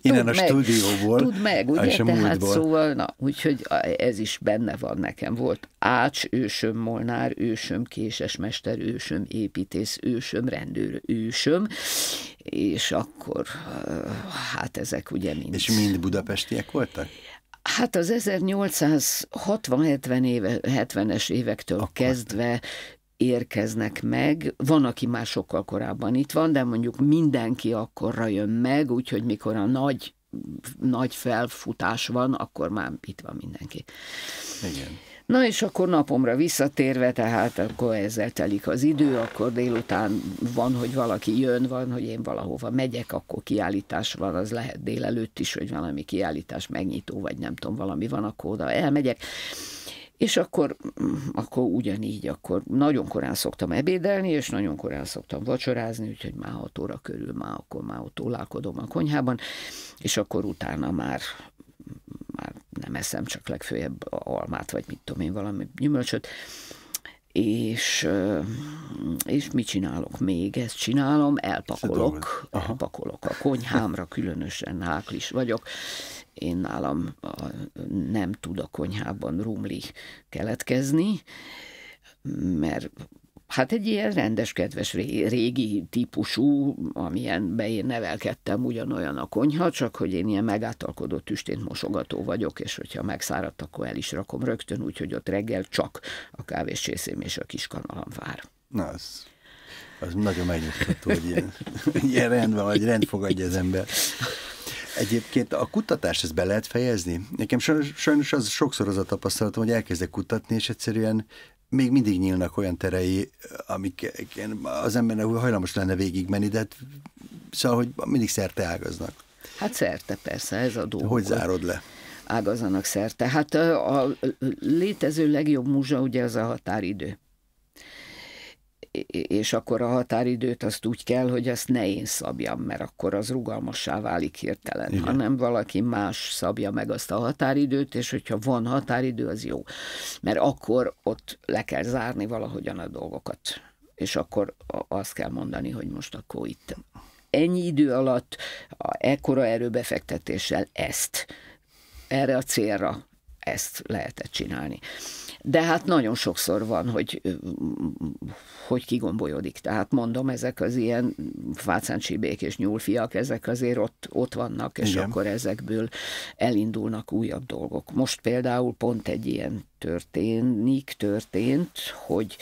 innen Tud a meg. stúdióból. Tudd meg, ugye? És a Tehát szóval, na, úgyhogy ez is benne van nekem. Volt Ács, ősöm, Molnár, ősöm, Késes mester, ősöm, építész, ősöm, rendőr, ősöm, és akkor hát ezek ugye mind. És mind budapestiek voltak? Hát az 1860-70 éve, 70-es évektől Akkor. kezdve érkeznek meg. Van, aki már sokkal korábban itt van, de mondjuk mindenki akkorra jön meg, úgyhogy mikor a nagy, nagy felfutás van, akkor már itt van mindenki. Igen. Na és akkor napomra visszatérve, tehát akkor ezzel telik az idő, akkor délután van, hogy valaki jön, van, hogy én valahova megyek, akkor kiállítás van, az lehet délelőtt is, hogy valami kiállítás megnyitó, vagy nem tudom, valami van, akkor oda elmegyek. És akkor, mm, akkor ugyanígy, akkor nagyon korán szoktam ebédelni, és nagyon korán szoktam vacsorázni, úgyhogy már 6 óra körül, már akkor már ott ólálkodom a konyhában, és akkor utána már már nem eszem, csak legfőjebb almát, vagy mit tudom én, valami gyümölcsöt, és, és mit csinálok még? Ezt csinálom, elpakolok, elpakolok a konyhámra, különösen háklis vagyok, én nálam a, nem tud a konyhában rumli keletkezni, mert hát egy ilyen rendes, kedves, régi típusú, be én nevelkedtem, ugyanolyan a konyha, csak hogy én ilyen megátalkodó tüstént mosogató vagyok, és hogyha megszáradt, akkor el is rakom rögtön, úgyhogy ott reggel csak a kávéscsészém és a kis kanalam vár. Na, az, az nagyon megnyugtató, hogy ilyen, [laughs] ilyen rendben vagy, rend az ember. Egyébként a kutatás, ezt be lehet fejezni? Nekem sajnos az sokszor az a tapasztalatom, hogy elkezdek kutatni, és egyszerűen még mindig nyílnak olyan terei, amik az embernek hajlamos lenne végigmenni, de hát, szóval, hogy mindig szerte ágaznak. Hát szerte persze, ez a dolog. Hogy zárod le? Ágazanak szerte. Hát a létező legjobb múzsa ugye az a határidő és akkor a határidőt azt úgy kell, hogy ezt ne én szabjam, mert akkor az rugalmassá válik hirtelen, Igen. hanem valaki más szabja meg azt a határidőt, és hogyha van határidő, az jó. Mert akkor ott le kell zárni valahogyan a dolgokat. És akkor azt kell mondani, hogy most akkor itt ennyi idő alatt, a ekkora erőbefektetéssel ezt, erre a célra ezt lehetett csinálni. De hát nagyon sokszor van, hogy hogy kigombolyodik. Tehát mondom, ezek az ilyen fácáncsibék és nyúlfiak, ezek azért ott, ott vannak, és Igen. akkor ezekből elindulnak újabb dolgok. Most például pont egy ilyen történik, történt, hogy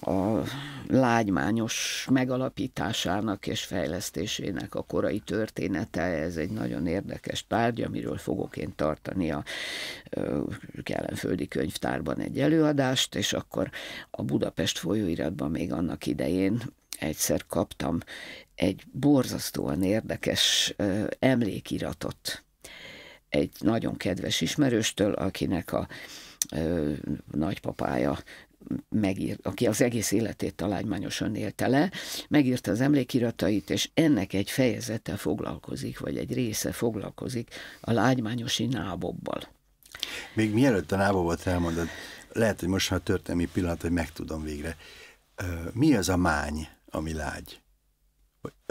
a lágymányos megalapításának és fejlesztésének a korai története, ez egy nagyon érdekes tárgy, amiről fogok én tartani a Kellenföldi Könyvtárban egy előadást, és akkor a Budapest folyóiratban még annak idején egyszer kaptam egy borzasztóan érdekes emlékiratot egy nagyon kedves ismerőstől, akinek a nagypapája megír, aki az egész életét találmányosan élte le, megírta az emlékiratait, és ennek egy fejezete foglalkozik, vagy egy része foglalkozik a lágymányosi nábobbal. Még mielőtt a nábobot elmondod, lehet, hogy most már történelmi pillanat, hogy megtudom végre. Mi az a mány, ami lágy?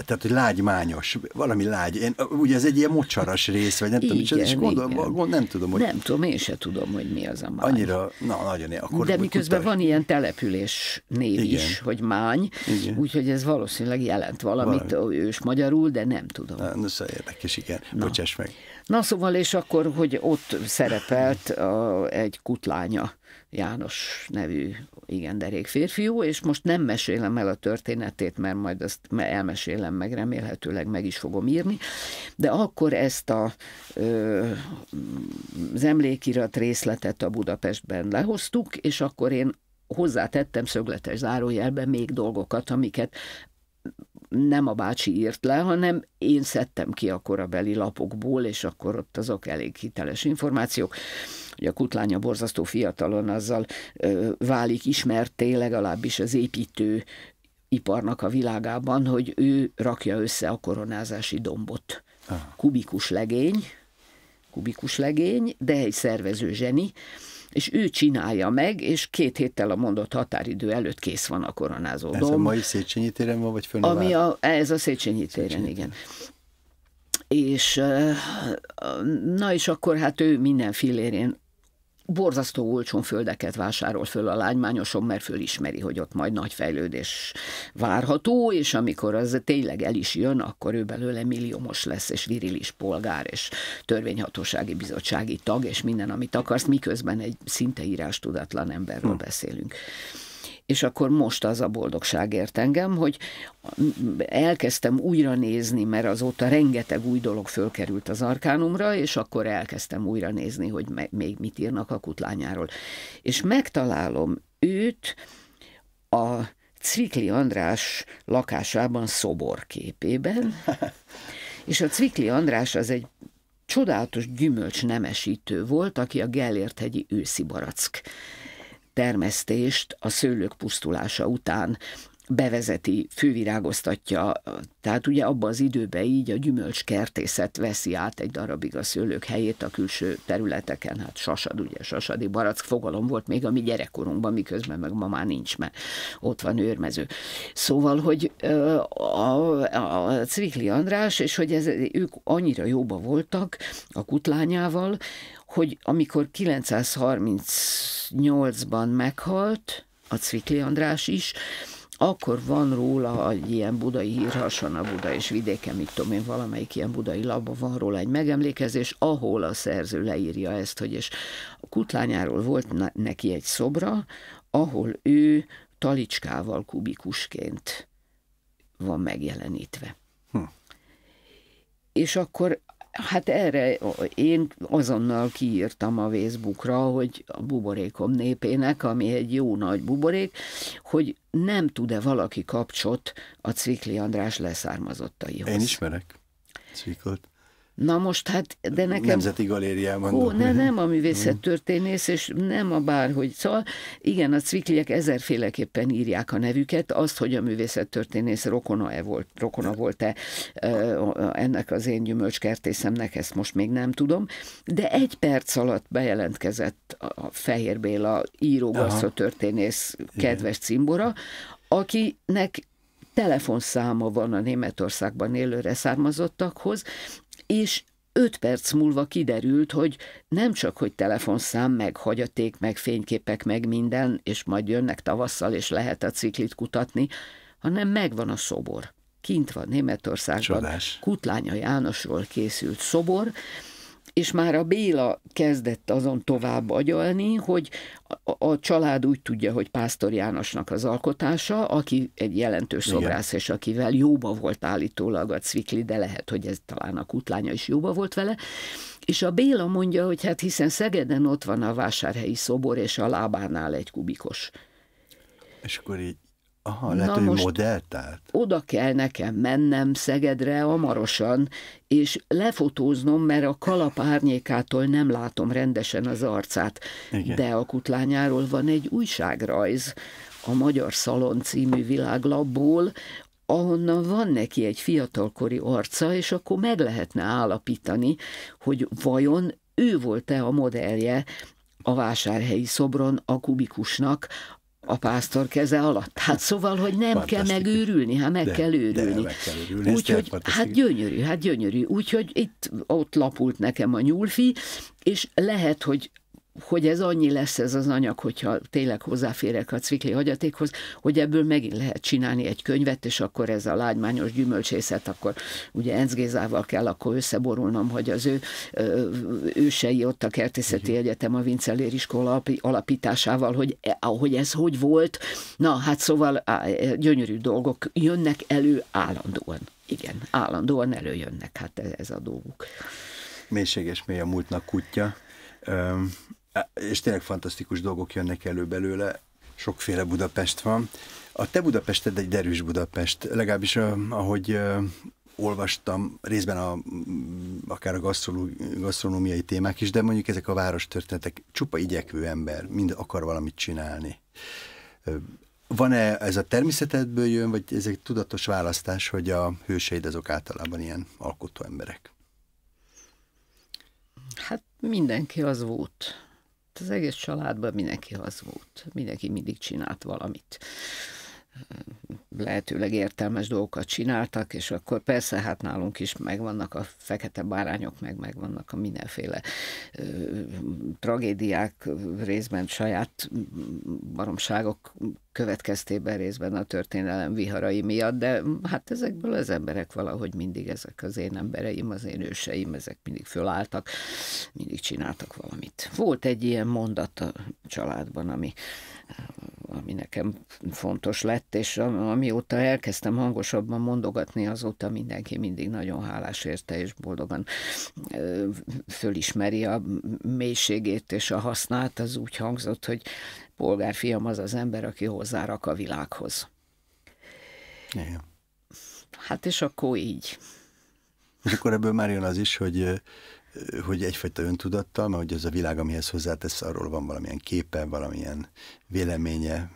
tehát, hogy lágymányos, valami lágy. Én, ugye ez egy ilyen mocsaras rész, vagy nem igen, tudom, és gondolom, gond, nem tudom, hogy... Nem tudom, én se tudom, hogy mi az a mány. Annyira, na, nagyon ilyen. Akkor De miközben utal... van ilyen település név igen. is, hogy mány, úgyhogy ez valószínűleg jelent valamit Valami. ős magyarul, de nem tudom. Na, na szóval érdekes, igen. Na. Bocsáss meg. Na szóval, és akkor, hogy ott szerepelt a, egy kutlánya János nevű igen derék férfiú, és most nem mesélem el a történetét, mert majd azt elmesélem meg, remélhetőleg meg is fogom írni, de akkor ezt a, ö, az emlékirat részletet a Budapestben lehoztuk, és akkor én hozzátettem szögletes zárójelben még dolgokat, amiket nem a bácsi írt le, hanem én szedtem ki a korabeli lapokból, és akkor ott azok elég hiteles információk hogy a kutlánya borzasztó fiatalon azzal válik ismerté, legalábbis az építő iparnak a világában, hogy ő rakja össze a koronázási dombot. Aha. Kubikus legény, kubikus legény, de egy szervező zseni, és ő csinálja meg, és két héttel a mondott határidő előtt kész van a koronázó domb. Ez a mai Széchenyi téren van, vagy fönn Ami a, ez a Széchenyi téren, Széchenyi. igen. És na és akkor hát ő minden fillérén borzasztó olcsón földeket vásárol föl a lánymányosom, mert fölismeri, hogy ott majd nagy fejlődés várható, és amikor az tényleg el is jön, akkor ő belőle milliómos lesz, és virilis polgár, és törvényhatósági bizottsági tag, és minden, amit akarsz, miközben egy szinte tudatlan emberről hm. beszélünk és akkor most az a boldogság ért engem, hogy elkezdtem újra nézni, mert azóta rengeteg új dolog fölkerült az arkánumra, és akkor elkezdtem újra nézni, hogy még mit írnak a kutlányáról. És megtalálom őt a Cvikli András lakásában képében, és a Cvikli András az egy csodálatos gyümölcs nemesítő volt, aki a Gellért hegyi őszi barack termesztést a szőlők pusztulása után bevezeti, fővirágoztatja. Tehát ugye abban az időben így a gyümölcskertészet veszi át egy darabig a szőlők helyét a külső területeken. Hát sasad, ugye sasadi barack fogalom volt még a mi gyerekkorunkban, miközben meg ma már nincs, mert ott van őrmező. Szóval, hogy a, a Cvikli András, és hogy ez, ők annyira jóba voltak a kutlányával, hogy amikor 938-ban meghalt, a Cvikli András is, akkor van róla egy ilyen budai hírhason, a Buda és vidéken, mit tudom én, valamelyik ilyen budai labban van róla egy megemlékezés, ahol a szerző leírja ezt, hogy és a kutlányáról volt neki egy szobra, ahol ő talicskával kubikusként van megjelenítve. Hm. És akkor Hát erre én azonnal kiírtam a Facebookra, hogy a buborékom népének, ami egy jó nagy buborék, hogy nem tud-e valaki kapcsot a Cvikli András leszármazottaihoz. Én ismerek Cvikot. Na most hát, de nekem... Nemzeti galériában. Ó, ne, nem a művészettörténész, mhm. és nem a bárhogy. Szóval igen, a cvikliek ezerféleképpen írják a nevüket, azt, hogy a művészettörténész rokona-e volt, rokona volt-e ennek az én gyümölcskertészemnek, ezt most még nem tudom, de egy perc alatt bejelentkezett a Fehér Béla írógasszó történész kedves cimbora, akinek telefonszáma van a Németországban élőre származottakhoz, és öt perc múlva kiderült, hogy nem csak, hogy telefonszám, meg hagyaték, meg fényképek, meg minden, és majd jönnek tavasszal, és lehet a ciklit kutatni, hanem megvan a szobor. Kint van Németországban. Csodás. Kutlánya Jánosról készült szobor, és már a Béla kezdett azon tovább agyalni, hogy a, a család úgy tudja, hogy Pásztor Jánosnak az alkotása, aki egy jelentős szobrász, Igen. és akivel jóba volt állítólag a Cvikli, de lehet, hogy ez talán a kutlánya is jóba volt vele, és a Béla mondja, hogy hát hiszen Szegeden ott van a vásárhelyi szobor, és a lábánál egy kubikos. És akkor így Aha, lehet, Na hogy most modelltált. Oda kell nekem mennem Szegedre, Amarosan, és lefotóznom, mert a kalap árnyékától nem látom rendesen az arcát. Igen. De a kutlányáról van egy újságrajz, a Magyar Szalon című világlapból, ahonnan van neki egy fiatalkori arca, és akkor meg lehetne állapítani, hogy vajon ő volt-e a modellje a vásárhelyi szobron a kubikusnak, a pásztor keze alatt. Hát szóval, hogy nem kell megőrülni, hát meg de, kell őrülni. De, meg kell őrülni. Úgyhogy, hát gyönyörű, hát gyönyörű. Úgyhogy itt ott lapult nekem a nyúlfi, és lehet, hogy hogy ez annyi lesz ez az anyag, hogyha tényleg hozzáférek a cvikli hagyatékhoz, hogy ebből megint lehet csinálni egy könyvet, és akkor ez a lágymányos gyümölcsészet, akkor ugye Enz Gézával kell akkor összeborulnom, hogy az ő ősei ott a Kertészeti uh-huh. Egyetem a Vincelér iskola alapításával, hogy e, ahogy ez hogy volt. Na, hát szóval á, e, gyönyörű dolgok jönnek elő állandóan. Igen, állandóan előjönnek, hát e, ez a dolguk. Mélységes mély a múltnak kutya és tényleg fantasztikus dolgok jönnek elő belőle, sokféle Budapest van. A te Budapested egy derűs Budapest, legalábbis ahogy olvastam, részben a, mm, akár a gasztronómiai témák is, de mondjuk ezek a város történetek csupa igyekvő ember, mind akar valamit csinálni. Van-e ez a természetedből jön, vagy ez egy tudatos választás, hogy a hőseid azok általában ilyen alkotó emberek? Hát mindenki az volt. Hát az egész családban mindenki volt, mindenki mindig csinált valamit lehetőleg értelmes dolgokat csináltak, és akkor persze hát nálunk is megvannak a fekete bárányok, meg megvannak a mindenféle ö, tragédiák, részben saját baromságok következtében, részben a történelem viharai miatt, de hát ezekből az emberek valahogy mindig ezek az én embereim, az én őseim, ezek mindig fölálltak, mindig csináltak valamit. Volt egy ilyen mondat a családban, ami ami nekem fontos lett, és amióta elkezdtem hangosabban mondogatni, azóta mindenki mindig nagyon hálás érte, és boldogan fölismeri a mélységét és a hasznát. Az úgy hangzott, hogy polgárfiam az az ember, aki hozzárak a világhoz. Igen. Hát és akkor így. És akkor ebből már jön az is, hogy hogy egyfajta öntudattal, mert hogy az a világ, amihez hozzátesz, arról van valamilyen képe, valamilyen véleménye,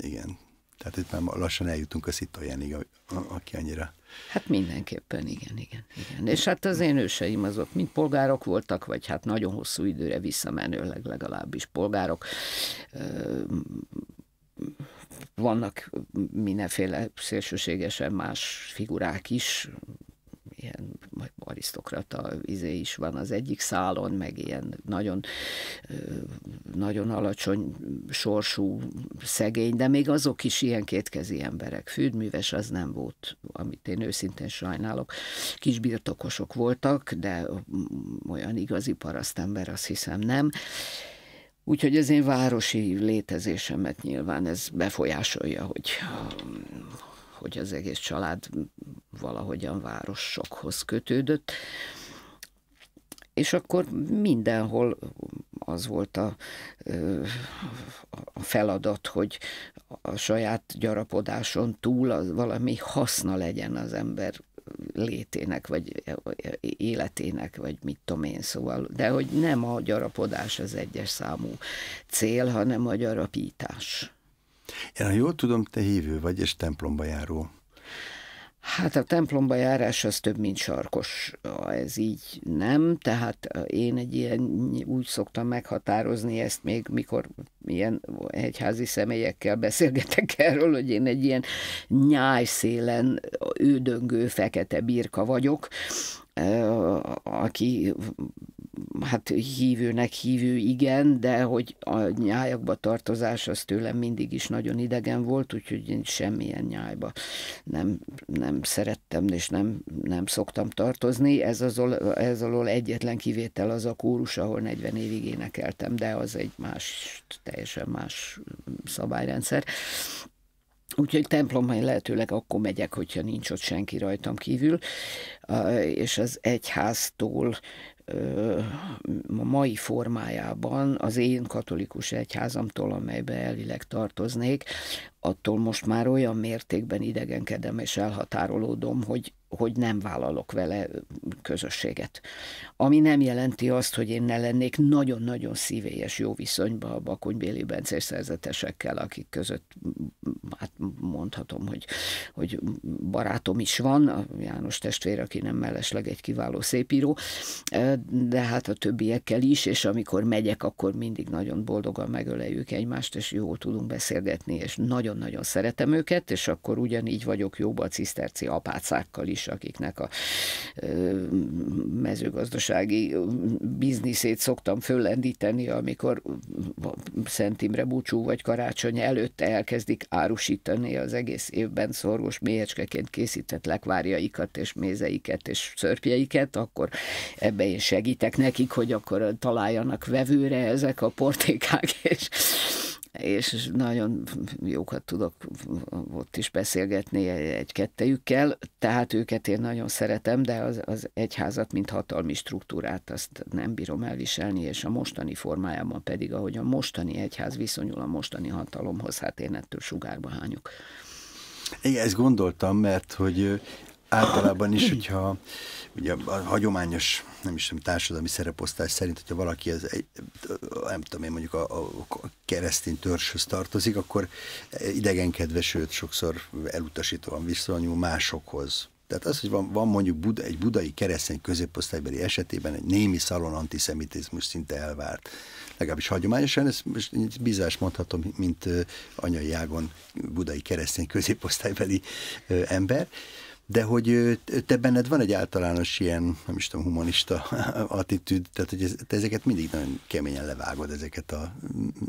igen. Tehát itt már lassan eljutunk a Szitojánig, aki annyira... Hát mindenképpen, igen, igen, igen. És hát az én őseim azok mind polgárok voltak, vagy hát nagyon hosszú időre visszamenőleg legalábbis polgárok vannak mindenféle szélsőségesen más figurák is, ilyen arisztokrata izé is van az egyik szálon, meg ilyen nagyon, nagyon alacsony sorsú szegény, de még azok is ilyen kétkezi emberek. Fűdműves az nem volt, amit én őszintén sajnálok. Kisbirtokosok voltak, de olyan igazi parasztember azt hiszem nem. Úgyhogy az én városi létezésemet nyilván ez befolyásolja, hogy hogy az egész család valahogyan városokhoz kötődött. És akkor mindenhol az volt a, a feladat, hogy a saját gyarapodáson túl az valami haszna legyen az ember létének, vagy életének, vagy mit tudom én, szóval. De hogy nem a gyarapodás az egyes számú cél, hanem a gyarapítás. Én, ha jól tudom, te hívő vagy, és templomba járó. Hát a templomba járás az több, mint sarkos. Ez így nem, tehát én egy ilyen, úgy szoktam meghatározni ezt még, mikor ilyen egyházi személyekkel beszélgetek [laughs] erről, hogy én egy ilyen nyájszélen ődöngő fekete birka vagyok, aki hát hívőnek hívő igen, de hogy a nyájakba tartozás az tőlem mindig is nagyon idegen volt, úgyhogy én semmilyen nyájba nem, nem szerettem, és nem, nem szoktam tartozni. Ez, az ez alól egyetlen kivétel az a kórus, ahol 40 évig énekeltem, de az egy más, teljesen más szabályrendszer. Úgyhogy templomban én lehetőleg akkor megyek, hogyha nincs ott senki rajtam kívül, és az egyháztól a mai formájában az én katolikus egyházamtól, amelybe elvileg tartoznék, attól most már olyan mértékben idegenkedem és elhatárolódom, hogy, hogy nem vállalok vele közösséget. Ami nem jelenti azt, hogy én ne lennék nagyon-nagyon szívélyes jó viszonyba a Béli Bencés szerzetesekkel, akik között hát mondhatom, hogy, hogy barátom is van, a János testvér, aki nem mellesleg egy kiváló szépíró, de hát a többiekkel is, és amikor megyek, akkor mindig nagyon boldogan megöleljük egymást, és jól tudunk beszélgetni, és nagyon nagyon-nagyon szeretem őket, és akkor ugyanígy vagyok jóba a ciszterci apácákkal is, akiknek a mezőgazdasági bizniszét szoktam föllendíteni, amikor Szent Imre búcsú vagy karácsony előtt elkezdik árusítani az egész évben szorgos méhecskeként készített lekvárjaikat és mézeiket és szörpjeiket, akkor ebbe én segítek nekik, hogy akkor találjanak vevőre ezek a portékák, és és nagyon jókat tudok ott is beszélgetni egy-kettejükkel, tehát őket én nagyon szeretem, de az, az egyházat, mint hatalmi struktúrát azt nem bírom elviselni, és a mostani formájában pedig, ahogy a mostani egyház viszonyul a mostani hatalomhoz, hát én ettől sugárba hányok. Igen, ezt gondoltam, mert hogy általában is, [clears throat] hogyha ugye a hagyományos, nem is tudom, társadalmi szereposztás szerint, hogyha valaki az, egy, nem tudom én, mondjuk a, a keresztény törzshöz tartozik, akkor idegenkedve, sőt sokszor elutasítóan viszonyul másokhoz. Tehát az, hogy van, van mondjuk Buda, egy budai keresztény középosztálybeli esetében egy némi szalon antiszemitizmus szinte elvárt. Legalábbis hagyományosan, ezt most bizás mondhatom, mint anyai ágon budai keresztény középosztálybeli ember de hogy te benned van egy általános ilyen, nem is tudom, humanista [laughs] attitűd, tehát hogy ez, te ezeket mindig nagyon keményen levágod, ezeket a,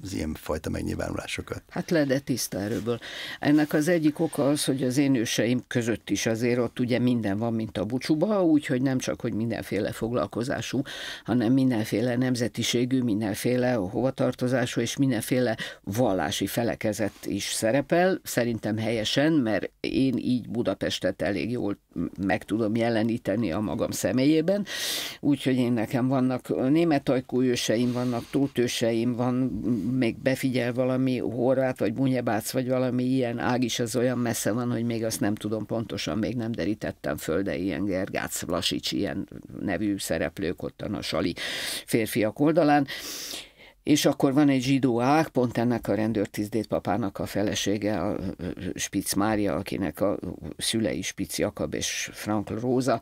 az ilyen fajta megnyilvánulásokat. Hát le, de tiszta erőből. Ennek az egyik oka az, hogy az én őseim között is azért ott ugye minden van, mint a bucsuba, úgyhogy nem csak, hogy mindenféle foglalkozású, hanem mindenféle nemzetiségű, mindenféle hovatartozású és mindenféle vallási felekezet is szerepel. Szerintem helyesen, mert én így Budapestet elég elég jól meg tudom jeleníteni a magam személyében. Úgyhogy én nekem vannak német ajkúőseim, vannak tótőseim, van még befigyel valami horvát, vagy bunyebác, vagy valami ilyen ág is az olyan messze van, hogy még azt nem tudom pontosan, még nem derítettem föl, de ilyen gergács Vlasics, ilyen nevű szereplők ott a Sali férfiak oldalán és akkor van egy zsidó ág, pont ennek a rendőrtisztét papának a felesége, a Spitz Mária, akinek a szülei Spitz Jakab és Frank Róza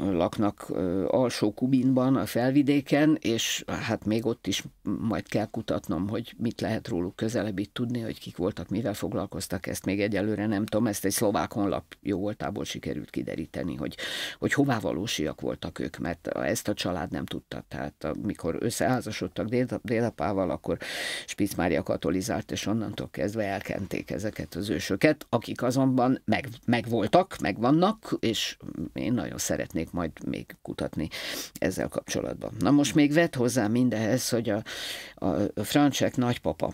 laknak alsó Kubinban, a felvidéken, és hát még ott is majd kell kutatnom, hogy mit lehet róluk közelebb itt tudni, hogy kik voltak, mivel foglalkoztak, ezt még egyelőre nem tudom, ezt egy szlovák honlap jó voltából sikerült kideríteni, hogy, hogy hová valósiak voltak ők, mert ezt a család nem tudta, tehát amikor összeházasodt találkoztak dédapával, akkor Spitz Mária katolizált, és onnantól kezdve elkenték ezeket az ősöket, akik azonban meg, meg megvannak, és én nagyon szeretnék majd még kutatni ezzel kapcsolatban. Na most még vett hozzá mindehez, hogy a, a francsek nagypapa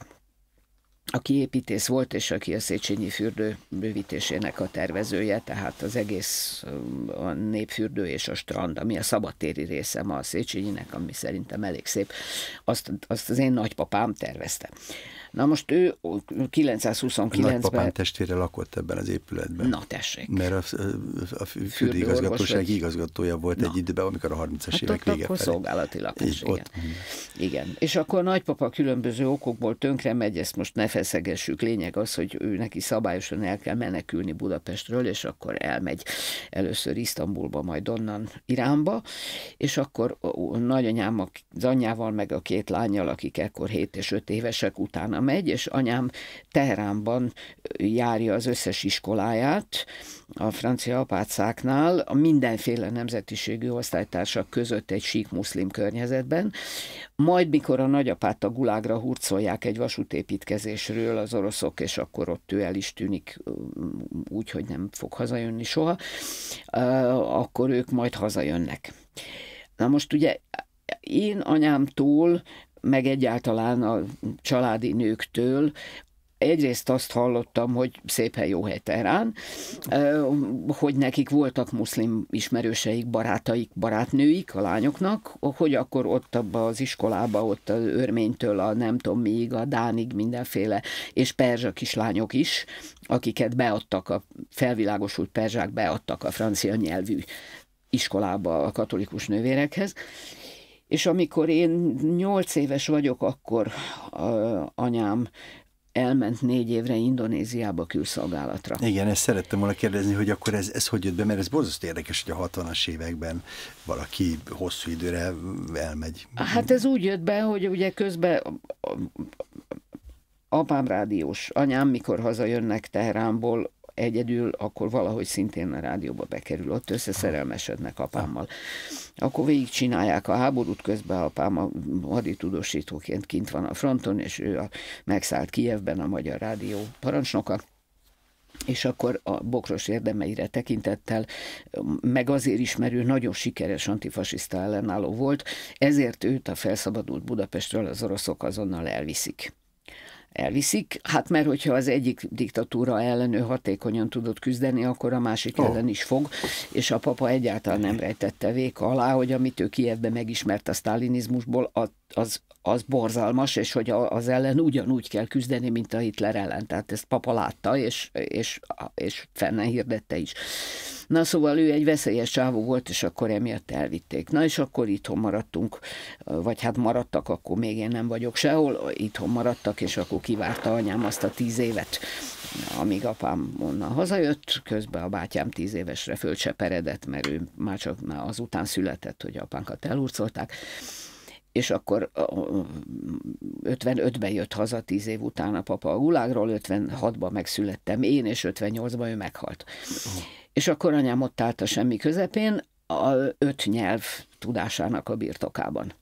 aki építész volt, és aki a Széchenyi fürdő bővítésének a tervezője, tehát az egész a népfürdő és a strand, ami a szabadtéri része ma a Széchenyinek, ami szerintem elég szép, azt, azt az én nagypapám tervezte. Na most ő 929-ben... A testvére lakott ebben az épületben. Na tessék. Mert a, a fürdőigazgatóság igazgatója volt Na. egy időben, amikor a 30 es hát évek vége felé. szolgálati lakás, igen. Ott. igen. És akkor nagypapa különböző okokból tönkre megy, ezt most ne feszegessük. Lényeg az, hogy ő neki szabályosan el kell menekülni Budapestről, és akkor elmegy először Isztambulba, majd onnan Iránba, és akkor nagyanyám az anyjával, meg a két lányjal, akik ekkor 7 és 5 évesek, utána megy, és anyám Teheránban járja az összes iskoláját, a francia apácáknál, a mindenféle nemzetiségű osztálytársak között egy sík muszlim környezetben. Majd, mikor a nagyapát a gulágra hurcolják egy vasútépítkezésről az oroszok, és akkor ott ő el is tűnik úgy, hogy nem fog hazajönni soha, akkor ők majd hazajönnek. Na most ugye én anyámtól meg egyáltalán a családi nőktől, egyrészt azt hallottam, hogy szép jó hely hogy nekik voltak muszlim ismerőseik, barátaik, barátnőik a lányoknak, hogy akkor ott abba az iskolába, ott az örménytől a nem tudom még, a dánig mindenféle, és perzsa kislányok is, akiket beadtak, a felvilágosult perzsák beadtak a francia nyelvű iskolába a katolikus nővérekhez, és amikor én nyolc éves vagyok, akkor anyám elment négy évre Indonéziába külszolgálatra. Igen, ezt szerettem volna kérdezni, hogy akkor ez, ez hogy jött be, mert ez borzasztó érdekes, hogy a 60-as években valaki hosszú időre elmegy. Hát ez úgy jött be, hogy ugye közben apám rádiós, anyám mikor hazajönnek Teheránból, egyedül, akkor valahogy szintén a rádióba bekerül, ott összeszerelmesednek apámmal. Akkor végig csinálják a háborút, közben apám a haditudósítóként kint van a fronton, és ő a megszállt Kijevben a Magyar Rádió parancsnoka, és akkor a bokros érdemeire tekintettel, meg azért ismerő nagyon sikeres antifasiszta ellenálló volt, ezért őt a felszabadult Budapestről az oroszok azonnal elviszik elviszik. Hát mert hogyha az egyik diktatúra ellenő hatékonyan tudott küzdeni, akkor a másik oh. ellen is fog, és a papa egyáltalán nem rejtette véka alá, hogy amit ő Kievbe megismert a sztálinizmusból, az, az borzalmas, és hogy az ellen ugyanúgy kell küzdeni, mint a Hitler ellen. Tehát ezt papa látta, és, és, és fennen hirdette is. Na szóval ő egy veszélyes csávó volt, és akkor emiatt elvitték. Na és akkor itthon maradtunk, vagy hát maradtak, akkor még én nem vagyok sehol, itthon maradtak, és akkor kivárta anyám azt a tíz évet, amíg apám onnan hazajött, közben a bátyám tíz évesre fölcseperedett, mert ő már csak már azután született, hogy apánkat elurcolták és akkor 55-ben jött haza, tíz év után a papa a gulágról, 56-ban megszülettem én, és 58-ban ő meghalt. Oh. És akkor anyám ott állt a semmi közepén, a öt nyelv tudásának a birtokában.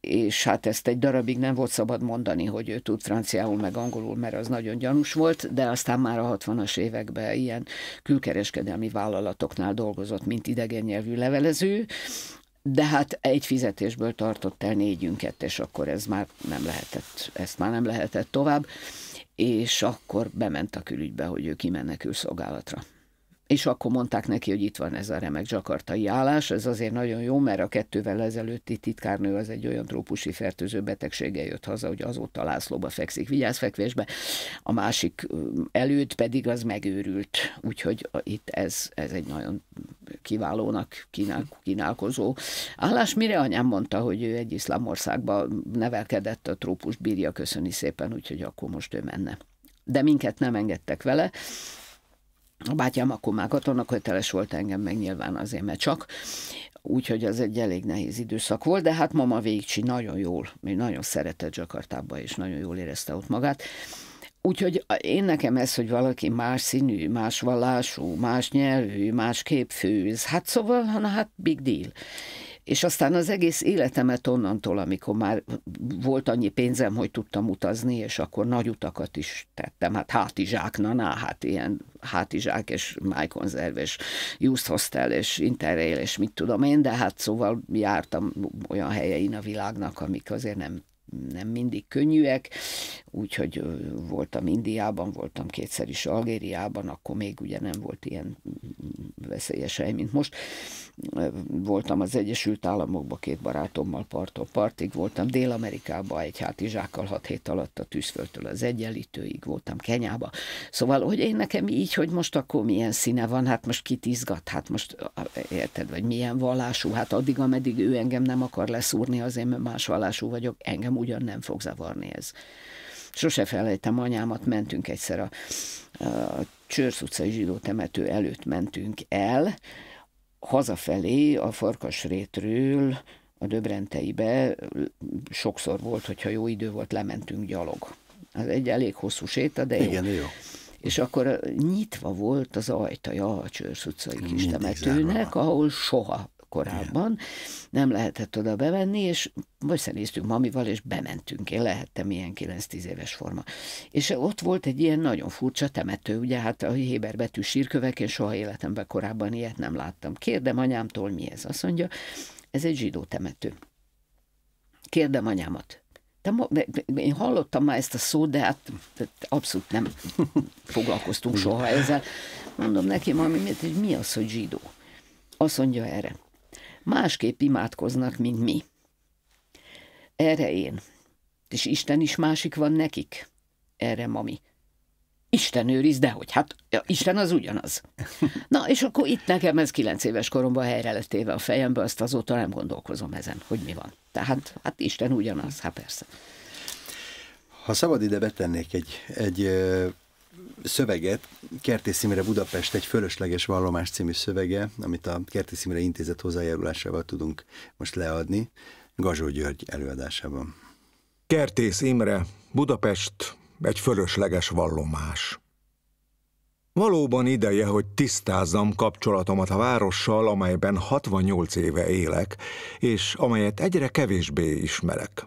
És hát ezt egy darabig nem volt szabad mondani, hogy ő tud franciául meg angolul, mert az nagyon gyanús volt, de aztán már a 60-as években ilyen külkereskedelmi vállalatoknál dolgozott, mint idegennyelvű levelező, de hát egy fizetésből tartott el négyünket, és akkor ez már nem lehetett, ezt már nem lehetett tovább, és akkor bement a külügybe, hogy ő kimenne szolgálatra és akkor mondták neki, hogy itt van ez a remek zsakartai állás, ez azért nagyon jó, mert a kettővel ezelőtti titkárnő az egy olyan trópusi fertőző betegséggel jött haza, hogy azóta Lászlóba fekszik vigyázfekvésbe, a másik előtt pedig az megőrült, úgyhogy itt ez, ez egy nagyon kiválónak kínál, kínálkozó állás. Mire anyám mondta, hogy ő egy iszlám országban nevelkedett, a trópus bírja, köszöni szépen, úgyhogy akkor most ő menne. De minket nem engedtek vele, a bátyám akkor már köteles volt engem, meg nyilván azért, mert csak. Úgyhogy az egy elég nehéz időszak volt, de hát mama végcsi nagyon jól, még nagyon szeretett Jakartába, és nagyon jól érezte ott magát. Úgyhogy én nekem ez, hogy valaki más színű, más vallású, más nyelvű, más képfőz, hát szóval, na hát big deal és aztán az egész életemet onnantól, amikor már volt annyi pénzem, hogy tudtam utazni, és akkor nagy utakat is tettem, hát hátizsák, na, na hát ilyen hátizsák, és májkonzerv, és Just Hostel, és Interrail, és mit tudom én, de hát szóval jártam olyan helyein a világnak, amik azért nem nem mindig könnyűek, úgyhogy voltam Indiában, voltam kétszer is Algériában, akkor még ugye nem volt ilyen veszélyes hely, mint most. Voltam az Egyesült Államokban két barátommal parttól partig, voltam Dél-Amerikában egy hátizsákkal hat hét alatt a tűzföldtől az egyenlítőig, voltam Kenyába. Szóval, hogy én nekem így, hogy most akkor milyen színe van, hát most kit izgat, hát most érted, vagy milyen vallású, hát addig, ameddig ő engem nem akar leszúrni, azért mert más vallású vagyok, engem úgy ugyan nem fog zavarni ez. Sose felejtem anyámat, mentünk egyszer a, a Csőrsz utcai zsidó temető előtt mentünk el, hazafelé a Farkasrétről a Döbrenteibe sokszor volt, hogyha jó idő volt, lementünk gyalog. Az egy elég hosszú séta, de jó. Igen, jó. És akkor nyitva volt az ajtaja a Csőrsz utcai kis temetőnek, ahol soha korábban. Igen. Nem lehetett oda bevenni, és összenéztünk mamival, és bementünk. Én lehettem ilyen 9-10 éves forma. És ott volt egy ilyen nagyon furcsa temető, ugye hát a héber betű sírkövek, én soha életemben korábban ilyet nem láttam. Kérdem anyámtól, mi ez? Azt mondja, ez egy zsidó temető. Kérdem anyámat, de én hallottam már ezt a szót, de hát abszolút nem foglalkoztunk soha ezzel. Mondom neki, mami, mi az, hogy zsidó? Azt mondja erre, másképp imádkoznak, mint mi. Erre én. És Isten is másik van nekik? Erre mami. Isten őriz, dehogy, hát ja, Isten az ugyanaz. Na, és akkor itt nekem ez kilenc éves koromban helyre lett éve a fejembe, azt azóta nem gondolkozom ezen, hogy mi van. Tehát, hát Isten ugyanaz, hát persze. Ha szabad ide betennék egy, egy szöveget, Kertész Imre Budapest egy fölösleges vallomás című szövege, amit a Kertész Imre intézet hozzájárulásával tudunk most leadni, Gazsó György előadásában. Kertész Imre, Budapest egy fölösleges vallomás. Valóban ideje, hogy tisztázzam kapcsolatomat a várossal, amelyben 68 éve élek, és amelyet egyre kevésbé ismerek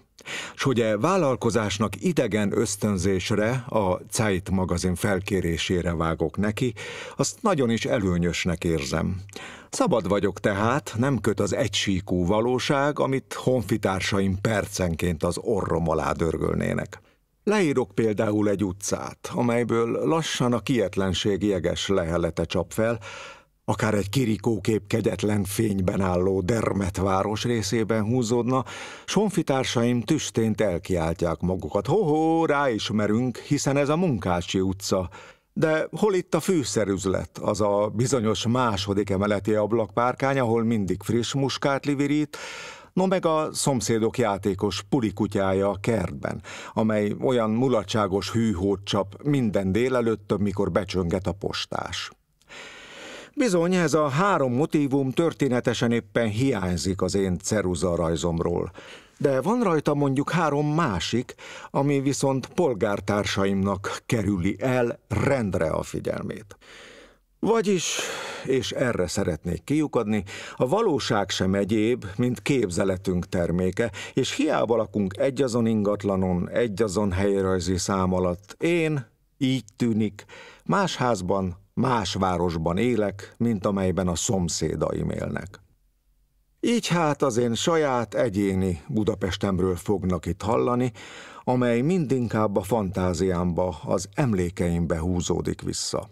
s hogy e vállalkozásnak idegen ösztönzésre a Zeit magazin felkérésére vágok neki, azt nagyon is előnyösnek érzem. Szabad vagyok tehát, nem köt az egysíkú valóság, amit honfitársaim percenként az orrom alá dörgölnének. Leírok például egy utcát, amelyből lassan a kietlenség jeges lehelete csap fel, akár egy kirikókép kegyetlen fényben álló dermet város részében húzódna, sonfitársaim tüstént elkiáltják magukat. Ho-ho, ráismerünk, hiszen ez a Munkácsi utca. De hol itt a fűszerüzlet, az a bizonyos második emeleti ablakpárkány, ahol mindig friss muskát livirít, no meg a szomszédok játékos pulikutyája a kertben, amely olyan mulatságos hűhót csap minden délelőtt, mikor becsönget a postás. Bizony, ez a három motívum történetesen éppen hiányzik az én ceruza rajzomról. De van rajta mondjuk három másik, ami viszont polgártársaimnak kerüli el rendre a figyelmét. Vagyis, és erre szeretnék kiukadni, a valóság sem egyéb, mint képzeletünk terméke, és hiába lakunk egyazon ingatlanon, egyazon helyrajzi szám alatt, én, így tűnik, más házban, Más városban élek, mint amelyben a szomszédaim élnek. Így hát az én saját egyéni Budapestemről fognak itt hallani, amely mindinkább a fantáziámba, az emlékeimbe húzódik vissza.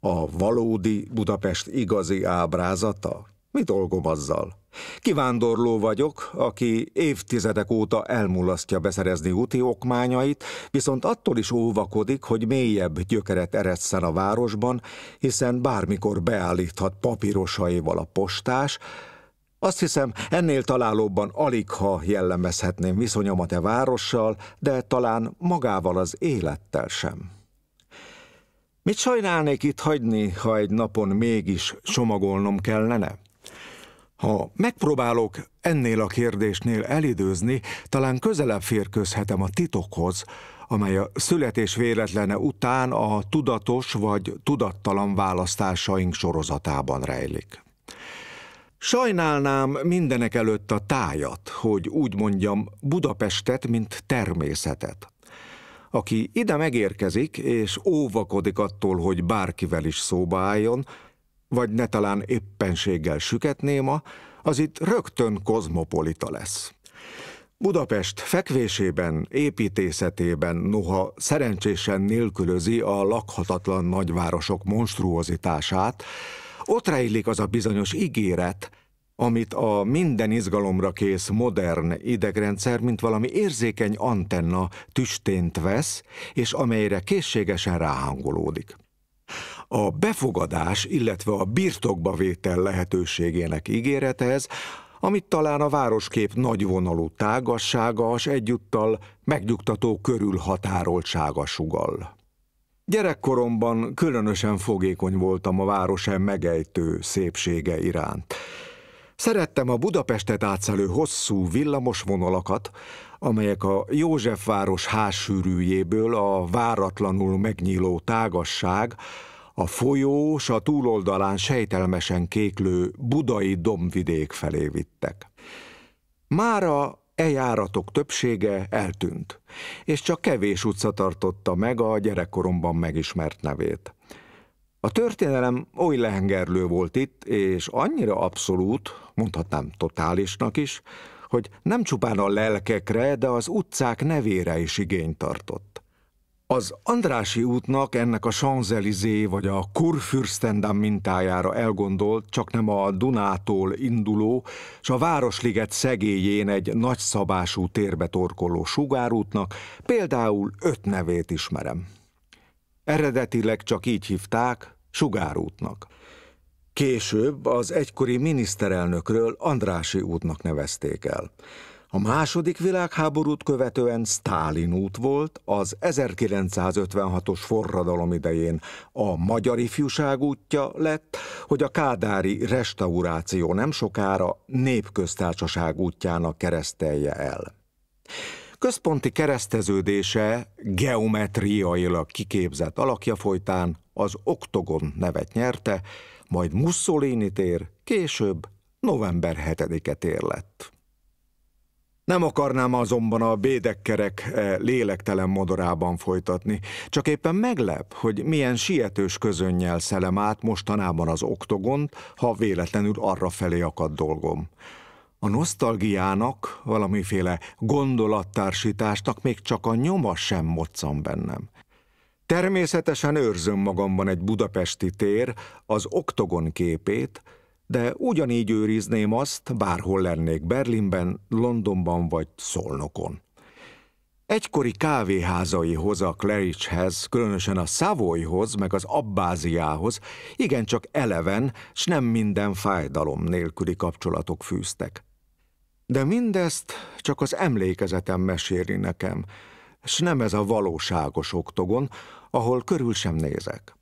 A valódi Budapest igazi ábrázata? Mi dolgom azzal? Kivándorló vagyok, aki évtizedek óta elmulasztja beszerezni úti okmányait, viszont attól is óvakodik, hogy mélyebb gyökeret eredszen a városban, hiszen bármikor beállíthat papírosaival a postás, azt hiszem, ennél találóbban alig, ha jellemezhetném viszonyomat e várossal, de talán magával az élettel sem. Mit sajnálnék itt hagyni, ha egy napon mégis csomagolnom kellene? Ha megpróbálok ennél a kérdésnél elidőzni, talán közelebb férkőzhetem a titokhoz, amely a születés véletlene után a tudatos vagy tudattalan választásaink sorozatában rejlik. Sajnálnám mindenek előtt a tájat, hogy úgy mondjam Budapestet, mint természetet. Aki ide megérkezik és óvakodik attól, hogy bárkivel is szóba álljon, vagy ne talán éppenséggel süketnéma, az itt rögtön kozmopolita lesz. Budapest fekvésében, építészetében noha szerencsésen nélkülözi a lakhatatlan nagyvárosok monstruozitását, ott rejlik az a bizonyos ígéret, amit a minden izgalomra kész modern idegrendszer, mint valami érzékeny antenna tüstént vesz, és amelyre készségesen ráhangolódik a befogadás, illetve a birtokba vétel lehetőségének ígéretez, amit talán a városkép nagyvonalú tágassága, és egyúttal megnyugtató körülhatároltsága sugal. Gyerekkoromban különösen fogékony voltam a városen megejtő szépsége iránt. Szerettem a Budapestet átszelő hosszú villamos vonalakat, amelyek a Józsefváros hássűrűjéből a váratlanul megnyíló tágasság, a folyó s a túloldalán sejtelmesen kéklő budai domvidék felé vittek. Mára eljáratok többsége eltűnt, és csak kevés utca tartotta meg a gyerekkoromban megismert nevét. A történelem oly lehengerlő volt itt, és annyira abszolút, mondhatnám totálisnak is, hogy nem csupán a lelkekre, de az utcák nevére is igény tartott. Az Andrási útnak ennek a champs vagy a Kurfürstendam mintájára elgondolt, csak nem a Dunától induló, és a Városliget szegélyén egy nagyszabású térbe torkoló sugárútnak például öt nevét ismerem. Eredetileg csak így hívták, sugárútnak. Később az egykori miniszterelnökről Andrási útnak nevezték el. A második világháborút követően Stálin út volt, az 1956-os forradalom idején a magyar ifjúság útja lett, hogy a kádári restauráció nem sokára népköztársaság útjának keresztelje el. Központi kereszteződése geometriailag kiképzett alakja folytán az Oktogon nevet nyerte, majd Mussolini tér, később november 7-e tér lett. Nem akarnám azonban a bédekkerek e, lélektelen modorában folytatni. Csak éppen meglep, hogy milyen sietős közönnyel szelem át mostanában az oktogont, ha véletlenül arra felé akad dolgom. A nosztalgiának, valamiféle gondolattársításnak még csak a nyoma sem moccan bennem. Természetesen őrzöm magamban egy budapesti tér, az oktogon képét, de ugyanígy őrizném azt, bárhol lennék Berlinben, Londonban vagy Szolnokon. Egykori kávéházaihoz, a Claridgehez, különösen a Savoyhoz, meg az Abbáziához igencsak eleven, s nem minden fájdalom nélküli kapcsolatok fűztek. De mindezt csak az emlékezetem meséri nekem, s nem ez a valóságos oktogon, ahol körül sem nézek.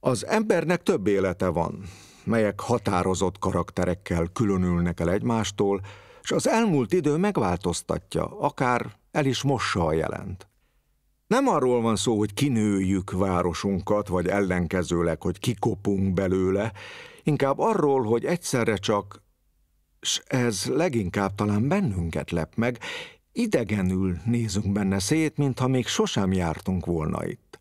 Az embernek több élete van, melyek határozott karakterekkel különülnek el egymástól, és az elmúlt idő megváltoztatja, akár el is mossa a jelent. Nem arról van szó, hogy kinőjük városunkat, vagy ellenkezőleg, hogy kikopunk belőle, inkább arról, hogy egyszerre csak, s ez leginkább talán bennünket lep meg, idegenül nézünk benne szét, mintha még sosem jártunk volna itt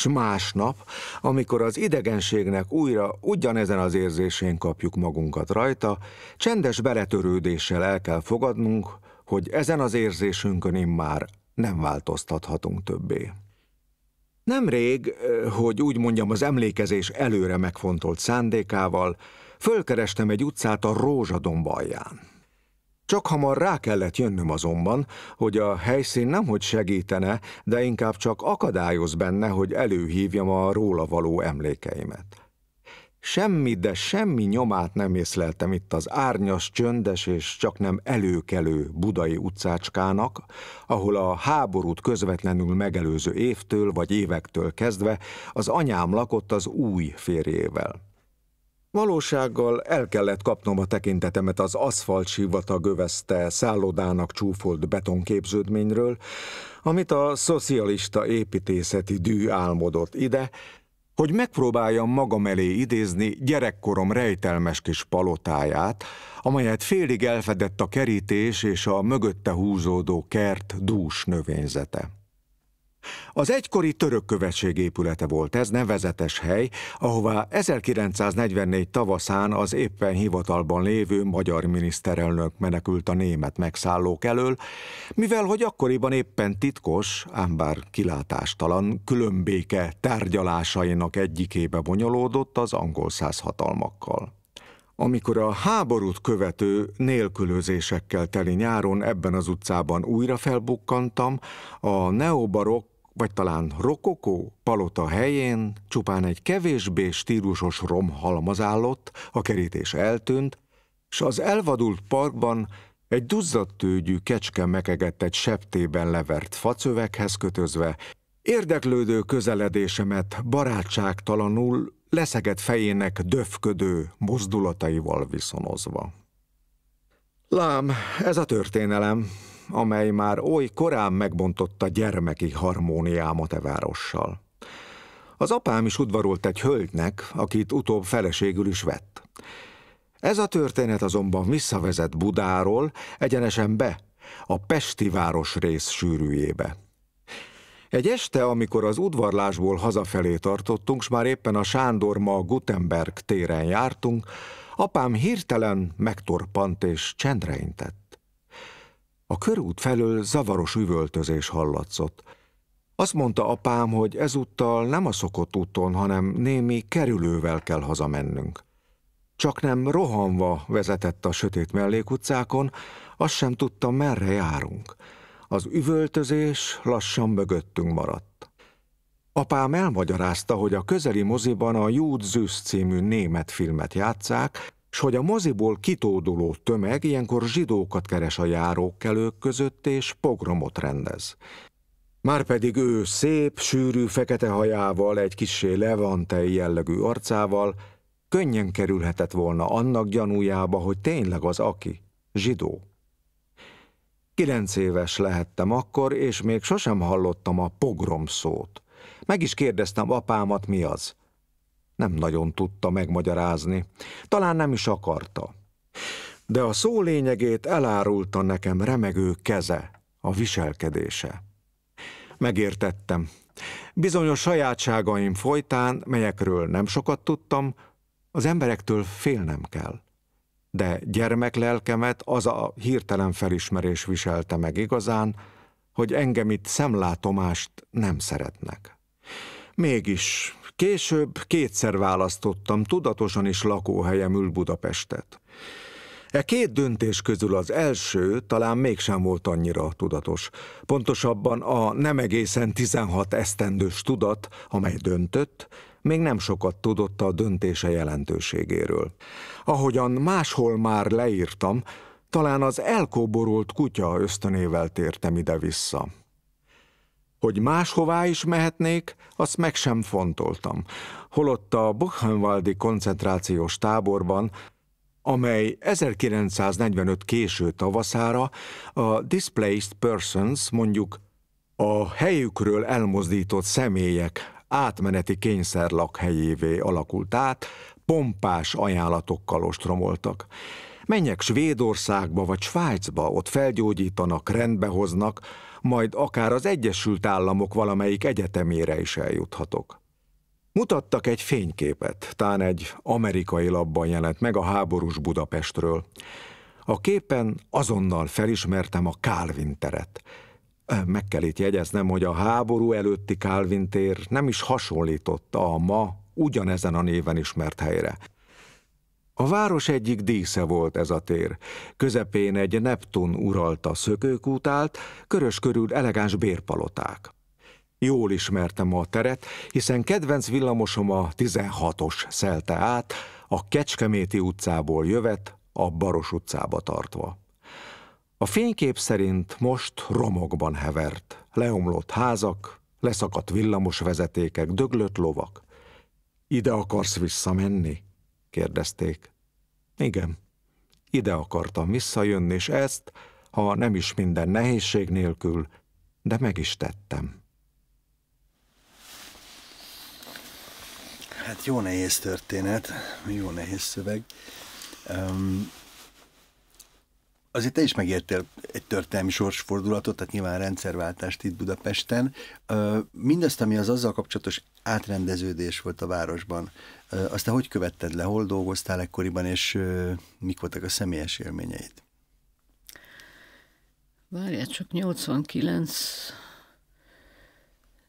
s másnap, amikor az idegenségnek újra ugyanezen az érzésén kapjuk magunkat rajta, csendes beletörődéssel el kell fogadnunk, hogy ezen az érzésünkön immár nem változtathatunk többé. Nemrég, hogy úgy mondjam az emlékezés előre megfontolt szándékával, fölkerestem egy utcát a Rózsadomb alján. Csak hamar rá kellett jönnöm azonban, hogy a helyszín nemhogy segítene, de inkább csak akadályoz benne, hogy előhívjam a róla való emlékeimet. Semmi, de semmi nyomát nem észleltem itt az árnyas, csöndes és csak nem előkelő budai utcácskának, ahol a háborút közvetlenül megelőző évtől vagy évektől kezdve az anyám lakott az új férjével. Valósággal el kellett kapnom a tekintetemet az aszfalt sivatag övezte szállodának csúfolt betonképződményről, amit a szocialista építészeti dű álmodott ide, hogy megpróbáljam magam elé idézni gyerekkorom rejtelmes kis palotáját, amelyet félig elfedett a kerítés és a mögötte húzódó kert dús növényzete. Az egykori török követség épülete volt ez, nevezetes hely, ahová 1944 tavaszán az éppen hivatalban lévő magyar miniszterelnök menekült a német megszállók elől, mivel hogy akkoriban éppen titkos, ám bár kilátástalan, különbéke tárgyalásainak egyikébe bonyolódott az angol száz hatalmakkal amikor a háborút követő nélkülözésekkel teli nyáron ebben az utcában újra felbukkantam, a neobarok vagy talán rokokó palota helyén csupán egy kevésbé stílusos romhalmaz állott, a kerítés eltűnt, s az elvadult parkban egy duzzadtőgyű kecske mekegett egy septében levert facövekhez kötözve, érdeklődő közeledésemet barátságtalanul leszegett fejének döfködő mozdulataival viszonozva. Lám, ez a történelem, amely már oly korán megbontotta gyermeki harmóniámat e várossal. Az apám is udvarolt egy hölgynek, akit utóbb feleségül is vett. Ez a történet azonban visszavezet Budáról egyenesen be, a Pesti városrész sűrűjébe. Egy este, amikor az udvarlásból hazafelé tartottunk, s már éppen a Sándorma Gutenberg téren jártunk, apám hirtelen megtorpant és csendre intett. A körút felől zavaros üvöltözés hallatszott. Azt mondta apám, hogy ezúttal nem a szokott úton, hanem némi kerülővel kell hazamennünk. Csak nem rohanva vezetett a sötét mellékutcákon, azt sem tudtam, merre járunk – az üvöltözés lassan mögöttünk maradt. Apám elmagyarázta, hogy a közeli moziban a Júd Züsz című német filmet játszák, s hogy a moziból kitóduló tömeg ilyenkor zsidókat keres a járók elők között és pogromot rendez. Márpedig ő szép, sűrű, fekete hajával, egy kissé levantei jellegű arcával könnyen kerülhetett volna annak gyanújába, hogy tényleg az aki, zsidó. Kilenc éves lehettem akkor, és még sosem hallottam a pogrom szót. Meg is kérdeztem apámat, mi az. Nem nagyon tudta megmagyarázni, talán nem is akarta. De a szó lényegét elárulta nekem remegő keze, a viselkedése. Megértettem. Bizonyos sajátságaim folytán, melyekről nem sokat tudtam, az emberektől félnem kell de gyermeklelkemet az a hirtelen felismerés viselte meg igazán, hogy engem itt szemlátomást nem szeretnek. Mégis később kétszer választottam tudatosan is lakóhelyemül Budapestet. E két döntés közül az első talán mégsem volt annyira tudatos. Pontosabban a nem egészen 16 esztendős tudat, amely döntött, még nem sokat tudott a döntése jelentőségéről. Ahogyan máshol már leírtam, talán az elkóborult kutya ösztönével tértem ide-vissza. Hogy máshová is mehetnék, azt meg sem fontoltam, holott a Buchenwaldi koncentrációs táborban, amely 1945 késő tavaszára a Displaced Persons, mondjuk a helyükről elmozdított személyek átmeneti kényszer lakhelyévé alakult át, pompás ajánlatokkal ostromoltak. Menjek Svédországba vagy Svájcba, ott felgyógyítanak, rendbe hoznak, majd akár az Egyesült Államok valamelyik egyetemére is eljuthatok. Mutattak egy fényképet, tán egy amerikai labban jelent meg a háborús Budapestről. A képen azonnal felismertem a Calvin teret – meg kell itt jegyeznem, hogy a háború előtti Calvin tér nem is hasonlította a ma ugyanezen a néven ismert helyre. A város egyik dísze volt ez a tér. Közepén egy Neptun uralta szökőkút állt, körös körül elegáns bérpaloták. Jól ismertem a teret, hiszen kedvenc villamosom a 16-os szelte át, a Kecskeméti utcából jövet, a Baros utcába tartva. A fénykép szerint most romokban hevert, leomlott házak, leszakadt villamosvezetékek, döglött lovak. Ide akarsz visszamenni? kérdezték. Igen, ide akartam visszajönni, és ezt, ha nem is minden nehézség nélkül, de meg is tettem. Hát jó nehéz történet, jó nehéz szöveg. Azért te is megértél egy történelmi sorsfordulatot, tehát nyilván rendszerváltást itt Budapesten. Mindezt, ami az azzal kapcsolatos átrendeződés volt a városban, azt te hogy követted le, hol dolgoztál ekkoriban, és mik voltak a személyes élményeid? Várjál, csak 89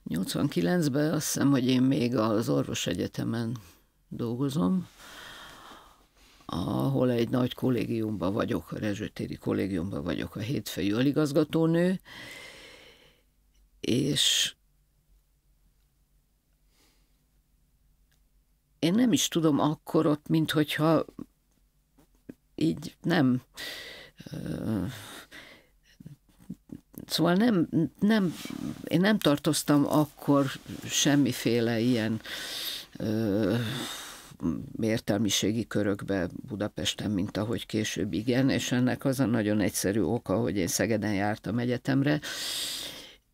89-ben azt hiszem, hogy én még az orvosegyetemen dolgozom, ahol egy nagy kollégiumban vagyok, a Rezsőtéri kollégiumban vagyok a hétfői aligazgatónő, és én nem is tudom akkor ott, mint hogyha így nem. Szóval nem, nem, én nem tartoztam akkor semmiféle ilyen értelmiségi körökbe Budapesten, mint ahogy később igen, és ennek az a nagyon egyszerű oka, hogy én Szegeden jártam egyetemre,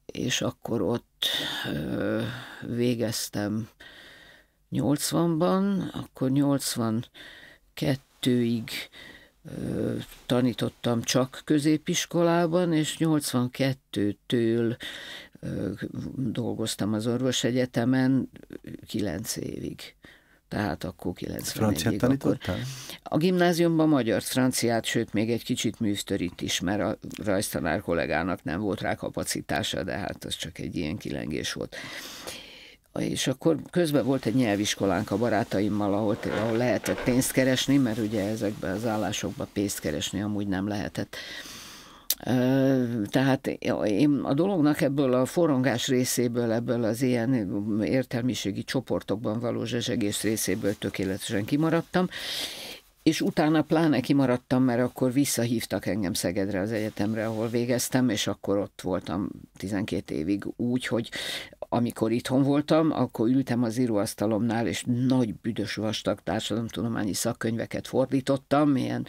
és akkor ott ö, végeztem 80-ban, akkor 82-ig ö, tanítottam csak középiskolában, és 82-től dolgoztam az orvosegyetemen 9 évig tehát akkor 91 Franciát tanítottál? A gimnáziumban magyar franciát, sőt még egy kicsit műsztörít is, mert a rajztanár kollégának nem volt rá kapacitása, de hát az csak egy ilyen kilengés volt és akkor közben volt egy nyelviskolánk a barátaimmal, ahol, ahol lehetett pénzt keresni, mert ugye ezekben az állásokban pénzt keresni amúgy nem lehetett. Tehát én a dolognak ebből a forrongás részéből, ebből az ilyen értelmiségi csoportokban való zsezsegés részéből tökéletesen kimaradtam, és utána pláne kimaradtam, mert akkor visszahívtak engem Szegedre az egyetemre, ahol végeztem, és akkor ott voltam 12 évig úgy, hogy amikor itthon voltam, akkor ültem az íróasztalomnál, és nagy büdös vastag társadalomtudományi szakkönyveket fordítottam, ilyen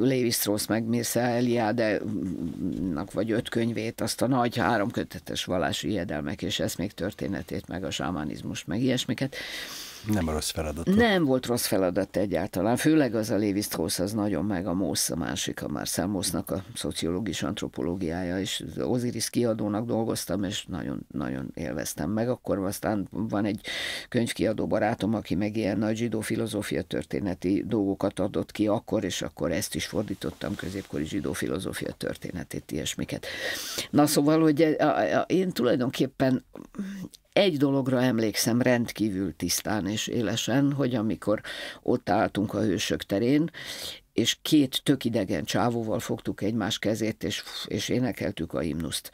Lévi Strauss meg Mirce eliade vagy öt könyvét, azt a nagy háromkötetes vallási hiedelmek és még történetét, meg a sámanizmust, meg ilyesmiket. Nem rossz feladat. Nem volt rossz feladat egyáltalán, Főleg az a lévi az nagyon meg a Mósz, a másik, a Marcel Mósznak a szociológus antropológiája, és az Osiris kiadónak dolgoztam, és nagyon, nagyon élveztem meg. Akkor aztán van egy könyvkiadó barátom, aki meg ilyen nagy zsidó filozófia történeti dolgokat adott ki akkor, és akkor ezt is fordítottam, középkori zsidó filozófia történetét, ilyesmiket. Na szóval, hogy eh, eh, én tulajdonképpen egy dologra emlékszem rendkívül tisztán és élesen, hogy amikor ott álltunk a hősök terén, és két tök idegen csávóval fogtuk egymás kezét, és, és énekeltük a himnuszt.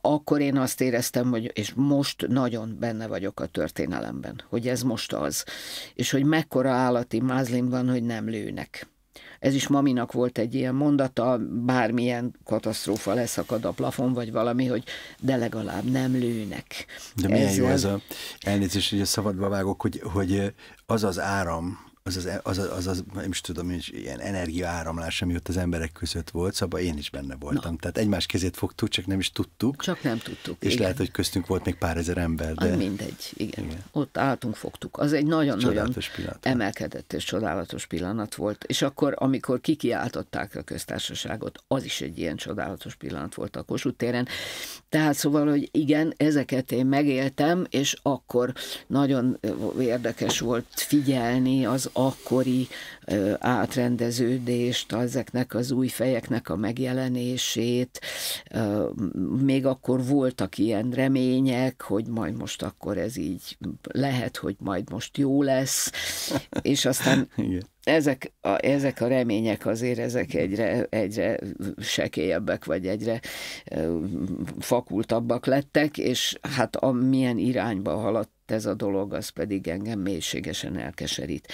Akkor én azt éreztem, hogy és most nagyon benne vagyok a történelemben, hogy ez most az, és hogy mekkora állati mázlim van, hogy nem lőnek. Ez is Maminak volt egy ilyen mondata, bármilyen katasztrófa leszakad a plafon, vagy valami, hogy de legalább nem lőnek. De milyen Ezzel... jó ez a elnézést, hogy a szabadba vágok, hogy, hogy az az áram, az az, az, az, az nem is tudom, hogy ilyen energiaáramlás, ami ott az emberek között volt, szóval én is benne voltam. Na. Tehát egymás kezét fogtuk, csak nem is tudtuk. Csak nem tudtuk. És igen. lehet, hogy köztünk volt még pár ezer ember. De... Ah, mindegy, igen. igen. Ott álltunk, fogtuk. Az egy nagyon-nagyon nagyon emelkedett és csodálatos pillanat volt. És akkor, amikor kikiáltották a köztársaságot, az is egy ilyen csodálatos pillanat volt a Kossuth téren. Tehát szóval, hogy igen, ezeket én megéltem, és akkor nagyon érdekes volt figyelni az akkori átrendeződést, ezeknek az új fejeknek a megjelenését. Még akkor voltak ilyen remények, hogy majd most akkor ez így lehet, hogy majd most jó lesz, [laughs] és aztán igen ezek a, ezek a remények azért ezek egyre, egyre sekélyebbek, vagy egyre fakultabbak lettek, és hát amilyen irányba haladt ez a dolog, az pedig engem mélységesen elkeserít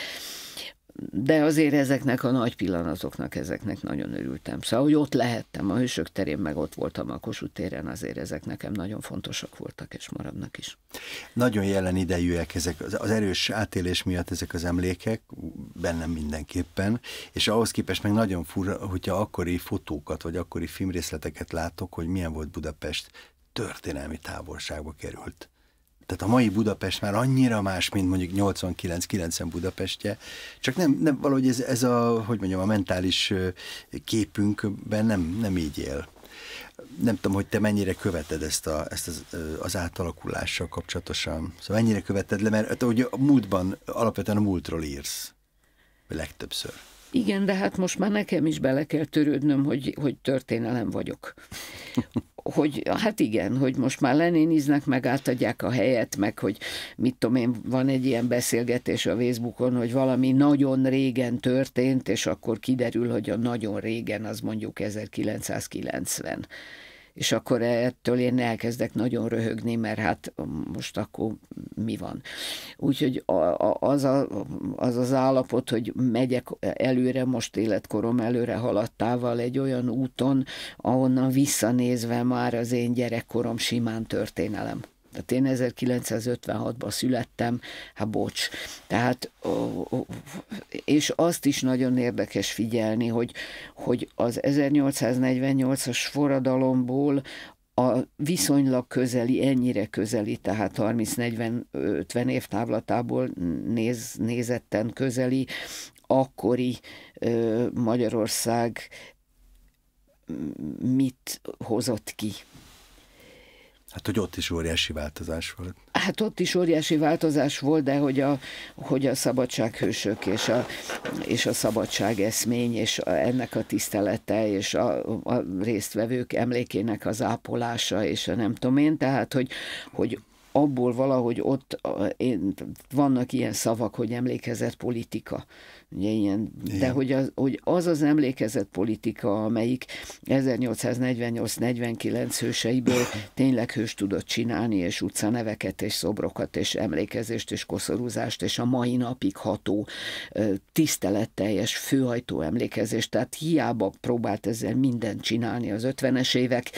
de azért ezeknek a nagy pillanatoknak, ezeknek nagyon örültem. Szóval, hogy ott lehettem, a Hősök terén meg ott voltam a Kossuth téren, azért ezek nekem nagyon fontosak voltak, és maradnak is. Nagyon jelen idejűek ezek, az erős átélés miatt ezek az emlékek, bennem mindenképpen, és ahhoz képest meg nagyon fura, hogyha akkori fotókat, vagy akkori filmrészleteket látok, hogy milyen volt Budapest történelmi távolságba került tehát a mai Budapest már annyira más, mint mondjuk 89-90 Budapestje, csak nem, nem valahogy ez, ez a, hogy mondjam, a mentális képünkben nem, nem így él. Nem tudom, hogy te mennyire követed ezt, a, ezt az, az átalakulással kapcsolatosan. Szóval mennyire követed le, mert ugye a múltban, alapvetően a múltról írsz. Legtöbbször. Igen, de hát most már nekem is bele kell törődnöm, hogy, hogy történelem vagyok hogy hát igen, hogy most már lenéniznek, meg átadják a helyet, meg hogy mit tudom én, van egy ilyen beszélgetés a Facebookon, hogy valami nagyon régen történt, és akkor kiderül, hogy a nagyon régen az mondjuk 1990 és akkor ettől én elkezdek nagyon röhögni, mert hát most akkor mi van. Úgyhogy az, a, az az állapot, hogy megyek előre, most életkorom előre haladtával egy olyan úton, ahonnan visszanézve már az én gyerekkorom simán történelem. Tehát én 1956-ban születtem, hát bocs. Tehát, és azt is nagyon érdekes figyelni, hogy, hogy az 1848-as forradalomból a viszonylag közeli, ennyire közeli, tehát 30-40-50 év távlatából néz, nézetten közeli, akkori Magyarország mit hozott ki. Hát, hogy ott is óriási változás volt. Hát ott is óriási változás volt, de hogy a, hogy a szabadsághősök és a, és a eszmény és a, ennek a tisztelete és a, a résztvevők emlékének az ápolása és a nem tudom én, tehát hogy, hogy abból valahogy ott én, vannak ilyen szavak, hogy emlékezett politika ugye ilyen, de hogy az, hogy az az emlékezett politika, amelyik 1848-49 hőseiből tényleg hős tudott csinálni, és utcaneveket, és szobrokat, és emlékezést, és koszorúzást, és a mai napig ható tiszteletteljes főhajtó emlékezést, tehát hiába próbált ezzel mindent csinálni az 50-es évek,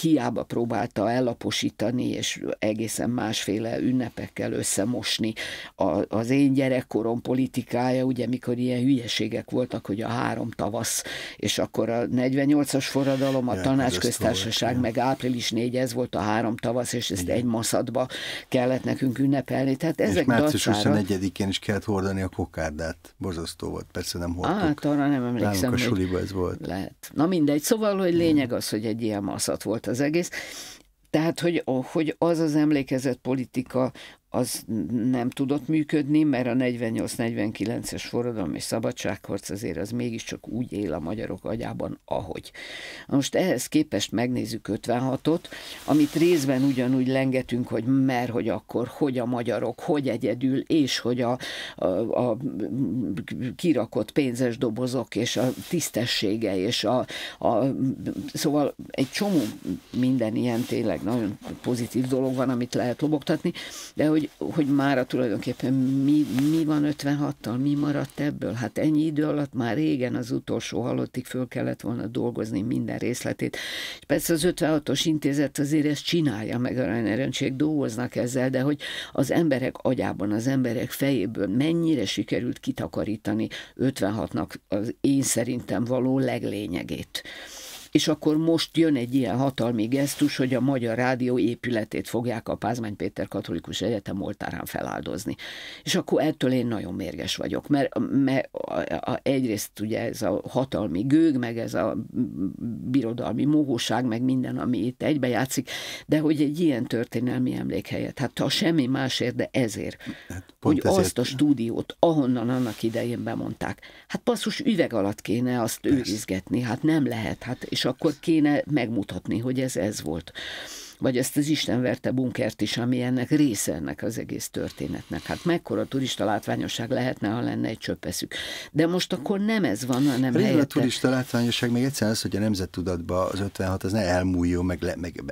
hiába próbálta ellaposítani, és egészen másféle ünnepekkel összemosni. A, az én gyerekkorom politikája, ugye mikor amikor ilyen hülyeségek voltak, hogy a három tavasz, és akkor a 48-as forradalom, a ja, tanácsköztársaság, meg április 4, ez volt a három tavasz, és ezt Igen. egy maszadba kellett nekünk ünnepelni. Tehát ezek és március dacára... 24-én is kellett hordani a kokárdát. Borzasztó volt, persze nem hordtuk. Hát arra nem emlékszem. a suliba ez volt. Lehet. Na mindegy, szóval, hogy lényeg az, hogy egy ilyen maszat volt az egész. Tehát, hogy, hogy az az emlékezett politika, az nem tudott működni, mert a 48-49-es forradalom és szabadságharc azért az mégiscsak úgy él a magyarok agyában, ahogy. Most ehhez képest megnézzük 56-ot, amit részben ugyanúgy lengetünk, hogy mer, hogy akkor, hogy a magyarok, hogy egyedül, és hogy a, a, a kirakott pénzes dobozok, és a tisztessége, és a, a szóval egy csomó minden ilyen tényleg nagyon pozitív dolog van, amit lehet lobogtatni, de hogy hogy, mára tulajdonképpen mi, mi van 56-tal, mi maradt ebből? Hát ennyi idő alatt már régen az utolsó halottig föl kellett volna dolgozni minden részletét. És persze az 56-os intézet azért ezt csinálja, meg a Renneröntség dolgoznak ezzel, de hogy az emberek agyában, az emberek fejéből mennyire sikerült kitakarítani 56-nak az én szerintem való leglényegét és akkor most jön egy ilyen hatalmi gesztus, hogy a Magyar Rádió épületét fogják a Pázmány Péter Katolikus Egyetem oltárán feláldozni. És akkor ettől én nagyon mérges vagyok, mert, mert a, egyrészt ugye ez a hatalmi gőg, meg ez a birodalmi mohóság, meg minden, ami itt egybejátszik, de hogy egy ilyen történelmi emlékhelyet, hát ha semmi másért, de ezért, hát hogy ezért. azt a stúdiót, ahonnan annak idején bemondták, hát passzus üveg alatt kéne azt Persze. őrizgetni, hát nem lehet, hát és akkor kéne megmutatni, hogy ez ez volt. Vagy ezt az Isten verte bunkert is, ami ennek része ennek az egész történetnek. Hát mekkora turista látványosság lehetne, ha lenne egy csöppeszük. De most akkor nem ez van, hanem hát Régül helyette. A turista látványosság még egyszer az, hogy a nemzettudatban az 56 az ne elmúljon, meg, le, meg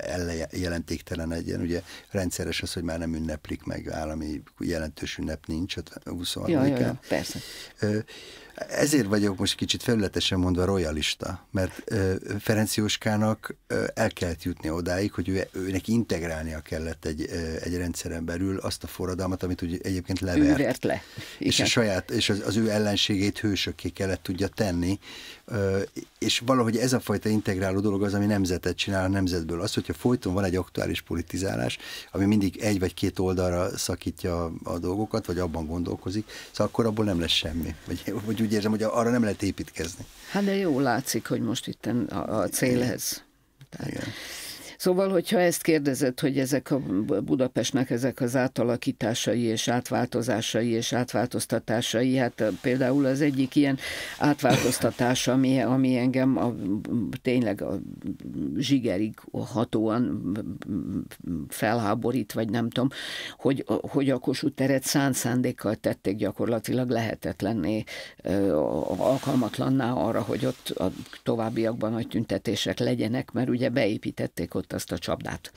jelentéktelen egyen. Ugye rendszeres az, hogy már nem ünneplik meg állami jelentős ünnep nincs, 26 ja, ja, ja, persze. Ö, ezért vagyok most kicsit felületesen mondva royalista, mert ö, Ferenc Jóskának el kellett jutni odáig, hogy ő, őnek integrálnia kellett egy, egy rendszeren belül azt a forradalmat, amit úgy egyébként levert. le. Igen. És, a saját, és az, az ő ellenségét hősökké kellett tudja tenni, és valahogy ez a fajta integráló dolog az, ami nemzetet csinál a nemzetből. Az, hogyha folyton van egy aktuális politizálás, ami mindig egy vagy két oldalra szakítja a dolgokat, vagy abban gondolkozik, szóval akkor abból nem lesz semmi. Vagy, vagy úgy érzem, hogy arra nem lehet építkezni. Hát de jó látszik, hogy most itt a, a célhez. Tehát... Igen. Szóval, hogyha ezt kérdezed, hogy ezek a Budapestnek ezek az átalakításai és átváltozásai és átváltoztatásai, hát például az egyik ilyen átváltoztatás, ami, ami engem a, tényleg a zsigerig hatóan felháborít, vagy nem tudom, hogy, hogy a Kossuth teret szándékkal tették gyakorlatilag lehetetlenné, alkalmatlanná arra, hogy ott a továbbiakban nagy tüntetések legyenek, mert ugye beépítették ott azt a csapdát.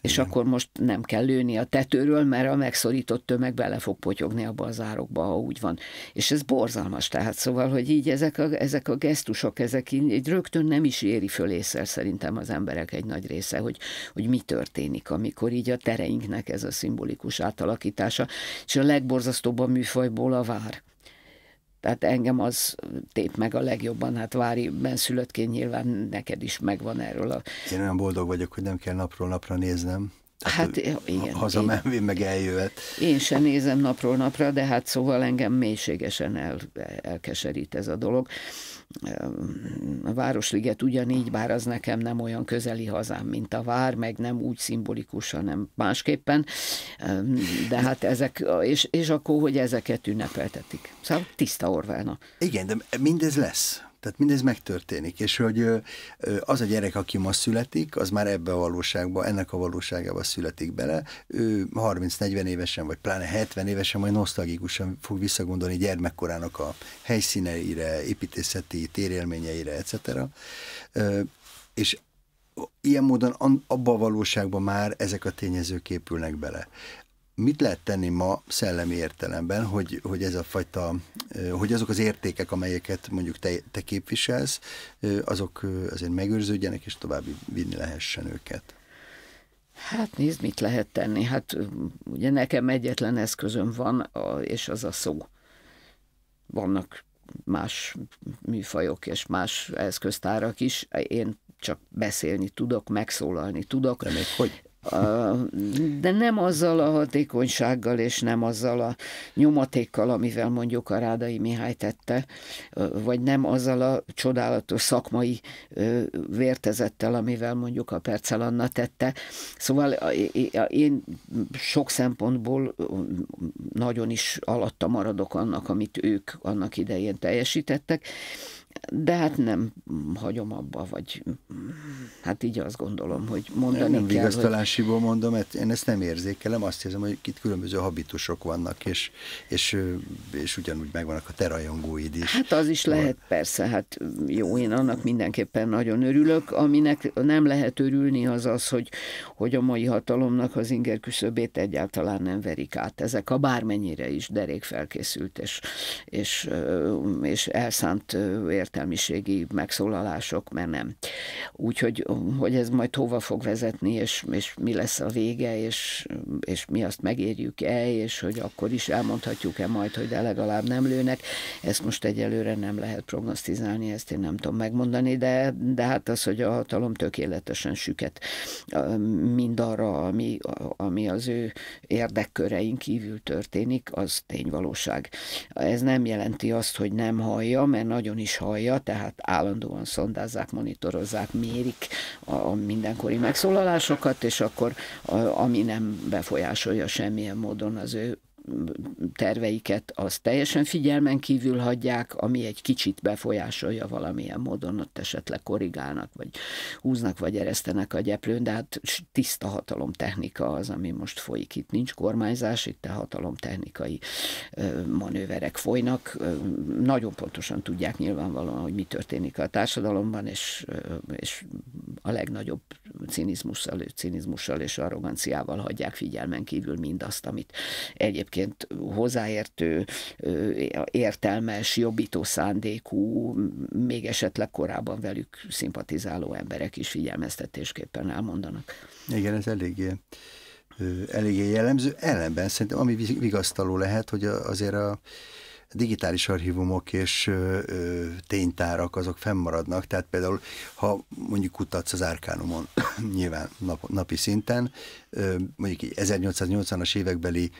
És akkor most nem kell lőni a tetőről, mert a megszorított tömeg bele fog potyogni abba a zárokba, ha úgy van. És ez borzalmas, tehát szóval, hogy így ezek a, ezek a gesztusok, ezek így, így rögtön nem is éri föl észre szerintem az emberek egy nagy része, hogy, hogy mi történik, amikor így a tereinknek ez a szimbolikus átalakítása. És a legborzasztóbb a műfajból a vár. Tehát engem az tép meg a legjobban, hát Vári benszülöttként nyilván neked is megvan erről. A... Én olyan boldog vagyok, hogy nem kell napról napra néznem. Hát, hát igen. Hazamenvén meg eljöhet. Én sem nézem napról napra, de hát szóval engem mélységesen el, elkeserít ez a dolog a Városliget ugyanígy, bár az nekem nem olyan közeli hazám, mint a Vár, meg nem úgy szimbolikus, hanem másképpen, de hát ezek, és, és akkor, hogy ezeket ünnepeltetik. Szóval tiszta orvána. Igen, de mindez lesz. Tehát mindez megtörténik, és hogy az a gyerek, aki ma születik, az már ebbe a valóságba, ennek a valóságába születik bele, ő 30-40 évesen, vagy pláne 70 évesen majd nosztalgikusan fog visszagondolni gyermekkorának a helyszíneire, építészeti térélményeire, etc. És ilyen módon abba a valóságban már ezek a tényezők épülnek bele mit lehet tenni ma szellemi értelemben, hogy, hogy ez a fajta, hogy azok az értékek, amelyeket mondjuk te, te képviselsz, azok azért megőrződjenek, és tovább vinni lehessen őket? Hát nézd, mit lehet tenni. Hát ugye nekem egyetlen eszközöm van, és az a szó. Vannak más műfajok és más eszköztárak is. Én csak beszélni tudok, megszólalni tudok. De még hogy? de nem azzal a hatékonysággal, és nem azzal a nyomatékkal, amivel mondjuk a Rádai Mihály tette, vagy nem azzal a csodálatos szakmai vértezettel, amivel mondjuk a Percel Anna tette. Szóval én sok szempontból nagyon is alatta maradok annak, amit ők annak idején teljesítettek, de hát nem hagyom abba, vagy hát így azt gondolom, hogy mondani nem kell. vigasztalásiból hogy... mondom, mert én ezt nem érzékelem, azt hiszem, hogy itt különböző habitusok vannak, és, és, és ugyanúgy megvannak a te rajongóid is. Hát az is lehet, persze, hát jó, én annak mindenképpen nagyon örülök, aminek nem lehet örülni az az, hogy, hogy a mai hatalomnak az inger küszöbét egyáltalán nem verik át. Ezek a bármennyire is derék felkészült és, és, és elszánt ért értelmiségi megszólalások, mert nem. Úgyhogy hogy ez majd hova fog vezetni, és, és mi lesz a vége, és, és mi azt megérjük-e, és hogy akkor is elmondhatjuk-e majd, hogy de legalább nem lőnek. Ezt most egyelőre nem lehet prognosztizálni, ezt én nem tudom megmondani, de, de hát az, hogy a hatalom tökéletesen süket mind arra, ami, ami az ő érdekkörein kívül történik, az tényvalóság. Ez nem jelenti azt, hogy nem hallja, mert nagyon is hallja, célja, tehát állandóan szondázzák, monitorozzák, mérik a mindenkori megszólalásokat, és akkor ami nem befolyásolja semmilyen módon az ő terveiket azt teljesen figyelmen kívül hagyják, ami egy kicsit befolyásolja valamilyen módon, ott esetleg korrigálnak, vagy húznak, vagy eresztenek a gyeplőn, de hát tiszta hatalomtechnika az, ami most folyik. Itt nincs kormányzás, itt a hatalomtechnikai manőverek folynak. Nagyon pontosan tudják nyilvánvalóan, hogy mi történik a társadalomban, és, és a legnagyobb cinizmussal, cinizmussal és arroganciával hagyják figyelmen kívül mindazt, amit egyébként hozzáértő, értelmes, jobbító szándékú, még esetleg korábban velük szimpatizáló emberek is figyelmeztetésképpen elmondanak. Igen, ez eléggé eléggé jellemző. Ellenben szerintem, ami vigasztaló lehet, hogy azért a, digitális archívumok és ö, ténytárak azok fennmaradnak, tehát például, ha mondjuk kutatsz az Árkánumon, [clears throat] nyilván nap, napi szinten, ö, mondjuk 1880-as évekbeli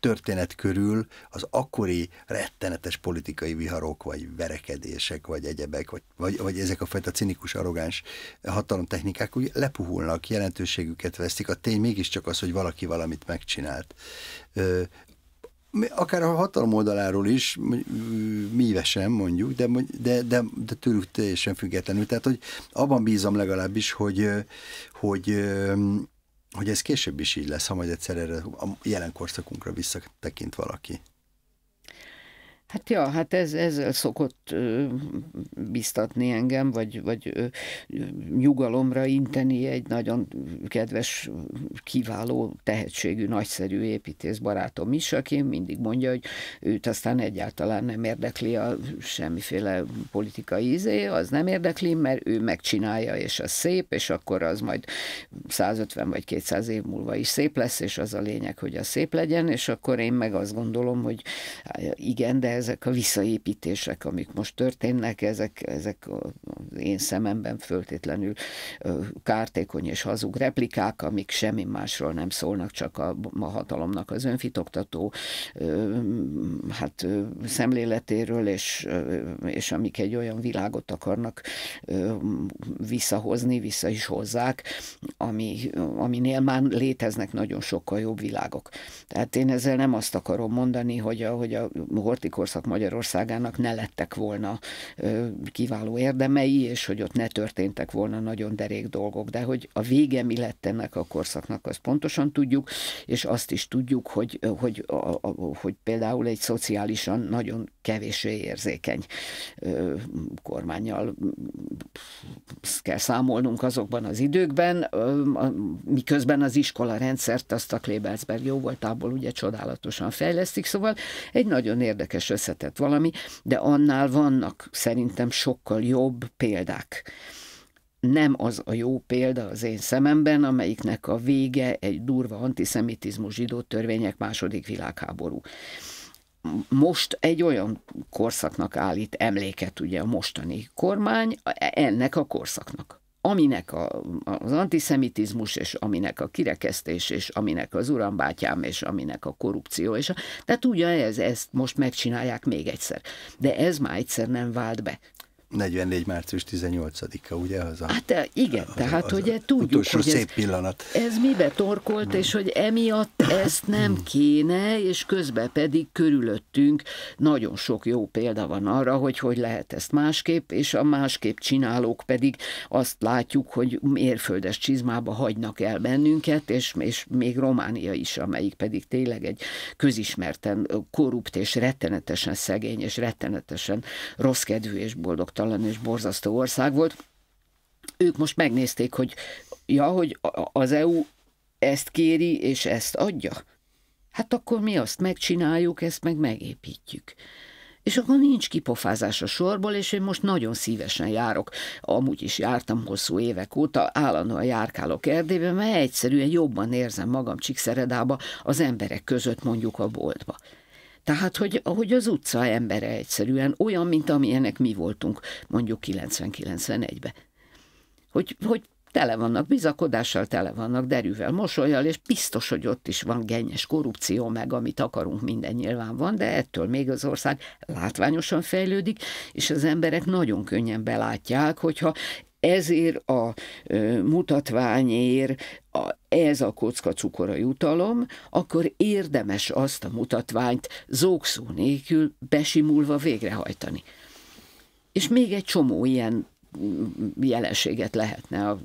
történet körül az akkori rettenetes politikai viharok, vagy verekedések, vagy egyebek, vagy, vagy, vagy ezek a fajta cinikus, arrogáns hatalomtechnikák úgy lepuhulnak, jelentőségüket veszik. A tény mégiscsak az, hogy valaki valamit megcsinált akár a hatalom oldaláról is, mívesen mondjuk, de, de, de, de tőlük teljesen függetlenül. Tehát, hogy abban bízom legalábbis, hogy, hogy, hogy ez később is így lesz, ha majd egyszer erre a jelen korszakunkra visszatekint valaki. Hát ja, hát ez, ezzel szokott ö, biztatni engem, vagy, vagy ö, nyugalomra inteni egy nagyon kedves, kiváló, tehetségű, nagyszerű építész barátom is, aki mindig mondja, hogy őt aztán egyáltalán nem érdekli a semmiféle politikai izé, az nem érdekli, mert ő megcsinálja, és az szép, és akkor az majd 150 vagy 200 év múlva is szép lesz, és az a lényeg, hogy az szép legyen, és akkor én meg azt gondolom, hogy igen, de ez ezek a visszaépítések, amik most történnek, ezek, ezek az én szememben föltétlenül kártékony és hazug replikák, amik semmi másról nem szólnak, csak a, a hatalomnak az önfitoktató hát szemléletéről, és, és amik egy olyan világot akarnak visszahozni, vissza is hozzák, ami, aminél már léteznek nagyon sokkal jobb világok. Tehát én ezzel nem azt akarom mondani, hogy a, hogy a hortikorsz korszak Magyarországának ne lettek volna kiváló érdemei, és hogy ott ne történtek volna nagyon derék dolgok. De hogy a vége mi lett ennek a korszaknak, azt pontosan tudjuk, és azt is tudjuk, hogy, hogy, a, a, hogy például egy szociálisan nagyon kevésbé érzékeny kormányjal kell számolnunk azokban az időkben, miközben az iskola rendszert azt a Klebelsberg jó voltából ugye csodálatosan fejlesztik, szóval egy nagyon érdekes összetett valami, de annál vannak szerintem sokkal jobb példák nem az a jó példa az én szememben, amelyiknek a vége egy durva antiszemitizmus zsidó törvények második világháború most egy olyan korszaknak állít emléket ugye a mostani kormány, ennek a korszaknak aminek a, az antiszemitizmus, és aminek a kirekesztés, és aminek az urambátyám, és aminek a korrupció, és a, tehát ugye ez, ezt most megcsinálják még egyszer. De ez már egyszer nem vált be. 44. március 18-a, ugye? Az a, hát eh, igen, a, tehát az, az ugye tudjuk, hogy szép ez, pillanat. ez mibe torkolt, hmm. és hogy emiatt ezt nem kéne, és közben pedig körülöttünk nagyon sok jó példa van arra, hogy hogy lehet ezt másképp, és a másképp csinálók pedig azt látjuk, hogy mérföldes csizmába hagynak el bennünket, és, és még Románia is, amelyik pedig tényleg egy közismerten korrupt és rettenetesen szegény, és rettenetesen rossz kedvű és boldog bizonytalan és borzasztó ország volt. Ők most megnézték, hogy ja, hogy az EU ezt kéri és ezt adja. Hát akkor mi azt megcsináljuk, ezt meg megépítjük. És akkor nincs kipofázás a sorból, és én most nagyon szívesen járok. Amúgy is jártam hosszú évek óta, állandóan járkálok Erdélybe, mert egyszerűen jobban érzem magam Csíkszeredába az emberek között, mondjuk a boltba. Tehát, hogy, ahogy az utca embere egyszerűen, olyan, mint amilyenek mi voltunk mondjuk 90 91 be Hogy, hogy tele vannak, bizakodással tele vannak, derűvel, mosolyal, és biztos, hogy ott is van gennyes korrupció, meg amit akarunk, minden nyilván van, de ettől még az ország látványosan fejlődik, és az emberek nagyon könnyen belátják, hogyha ezért a mutatványért a, ez a kocka cukor a jutalom, akkor érdemes azt a mutatványt zókszó nélkül besimulva végrehajtani. És még egy csomó ilyen mm, jelenséget lehetne a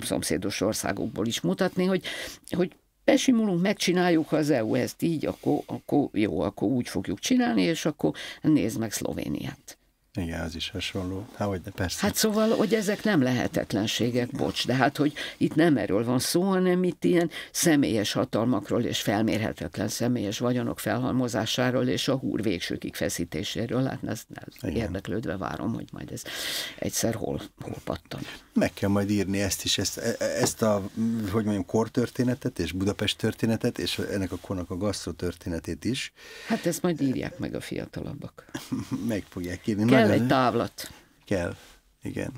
szomszédos országokból is mutatni, hogy, hogy besimulunk, megcsináljuk, az EU ezt így, akkor, akkor jó, akkor úgy fogjuk csinálni, és akkor nézd meg Szlovéniát. Igen, az is hasonló. Há, hogy de persze. Hát szóval, hogy ezek nem lehetetlenségek, bocs, de hát, hogy itt nem erről van szó, hanem itt ilyen személyes hatalmakról és felmérhetetlen személyes vagyonok felhalmozásáról és a húr végsőkig feszítéséről. Hát ezt, ezt érdeklődve várom, hogy majd ez egyszer hol, hol pattan. Meg kell majd írni ezt is, ezt, e, e, ezt a, hogy mondjam, kortörténetet és Budapest történetet, és ennek a konak a gasztrotörténetét is. Hát ezt majd írják meg a fiatalabbak. [laughs] Meg fogják írni. Kell Kell egy távlat. Kell, igen.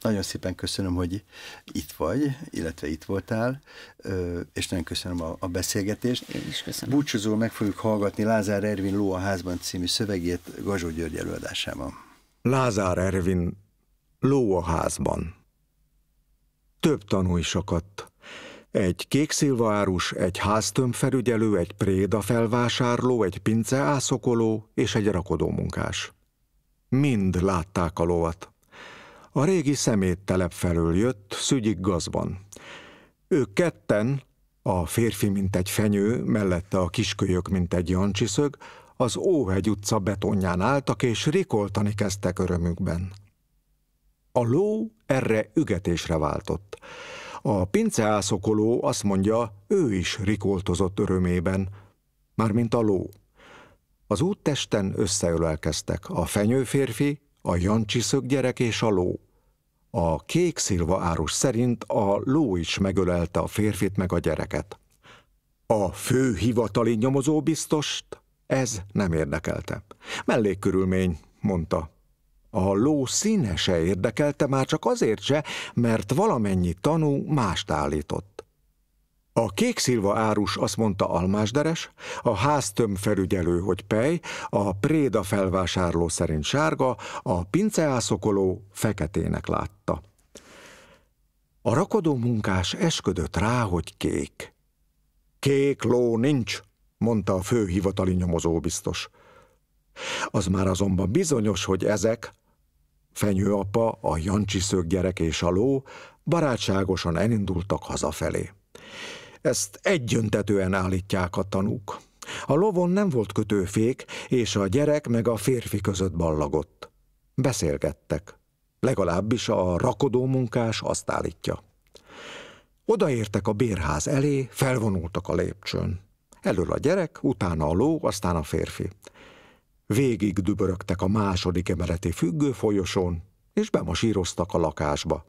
Nagyon szépen köszönöm, hogy itt vagy, illetve itt voltál, és nagyon köszönöm a, a beszélgetést. Én is köszönöm. Búcsúzó meg fogjuk hallgatni Lázár Ervin Ló a házban című szövegét Gazsó György előadásában. Lázár Ervin Ló a házban. Több tanú is akadt. Egy kékszilvaárus, egy háztömbfelügyelő, egy préda felvásárló, egy pinceászokoló és egy rakodómunkás. Mind látták a lovat. A régi szeméttelep felől jött, szügyik gazban. Ők ketten, a férfi, mint egy fenyő, mellette a kiskölyök, mint egy jancsiszög, az Óhegy utca betonján álltak, és rikoltani kezdtek örömükben. A ló erre ügetésre váltott. A pinceászokoló azt mondja, ő is rikoltozott örömében, mármint a ló. Az úttesten összeölelkeztek a fenyőférfi, a jancsiszög gyerek és a ló. A kék szilva árus szerint a ló is megölelte a férfit meg a gyereket. A fő hivatali nyomozó biztost ez nem érdekelte. Mellékkörülmény, mondta. A ló színe se érdekelte már csak azért se, mert valamennyi tanú mást állított. A kék szilva árus azt mondta almásderes, a háztöm felügyelő, hogy pej, a préda felvásárló szerint sárga, a pinceászokoló feketének látta. A rakodó munkás esküdött rá, hogy kék. Kék ló nincs, mondta a főhivatali nyomozó biztos. Az már azonban bizonyos, hogy ezek, fenyőapa, a Jancsi szöggyerek és a ló barátságosan elindultak hazafelé. Ezt egyöntetően állítják a tanúk. A lovon nem volt kötőfék, és a gyerek meg a férfi között ballagott. Beszélgettek. Legalábbis a rakodó munkás azt állítja. Odaértek a bérház elé, felvonultak a lépcsőn. Elől a gyerek, utána a ló, aztán a férfi. Végig dübörögtek a második emeleti függő folyosón, és bemasíroztak a lakásba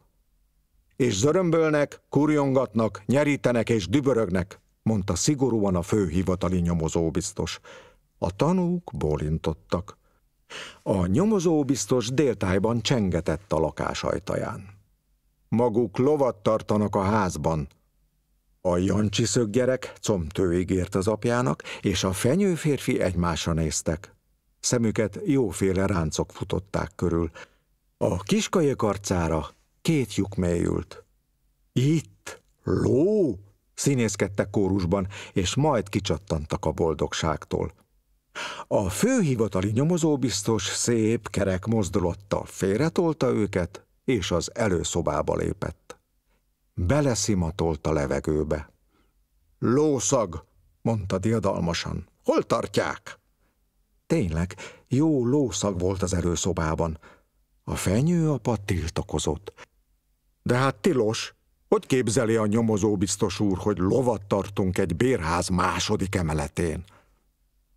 és zörömbölnek, kurjongatnak, nyerítenek és dübörögnek, mondta szigorúan a főhivatali nyomozóbiztos. A tanúk bólintottak. A nyomozóbiztos déltájban csengetett a lakás ajtaján. Maguk lovat tartanak a házban. A Jancsi szöggyerek comtőig ért az apjának, és a fenyőférfi egymásra néztek. Szemüket jóféle ráncok futották körül. A kiskajek arcára két lyuk mélyült. Itt ló! színészkedtek kórusban, és majd kicsattantak a boldogságtól. A főhivatali nyomozóbiztos szép kerek mozdulattal félretolta őket, és az előszobába lépett. Beleszimatolt a levegőbe. Lószag, mondta diadalmasan. Hol tartják? Tényleg, jó lószag volt az előszobában. A fenyő fenyőapa tiltakozott. De hát tilos. Hogy képzeli a nyomozó biztos úr, hogy lovat tartunk egy bérház második emeletén?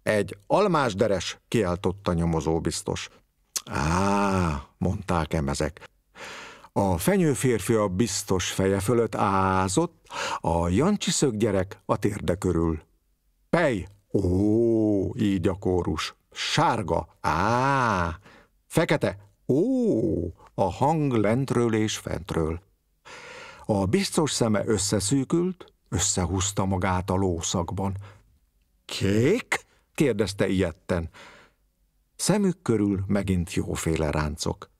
Egy almásderes, kiáltotta nyomozó biztos. Á, mondták emezek. A fenyőférfi a biztos feje fölött ázott, a jancsiszög gyerek a térde körül. Pej, ó, így a kórus. Sárga, á, fekete, ó, a hang lentről és fentről. A biztos szeme összeszűkült, összehúzta magát a lószakban. Kék? kérdezte ilyetten. Szemük körül megint jóféle ráncok.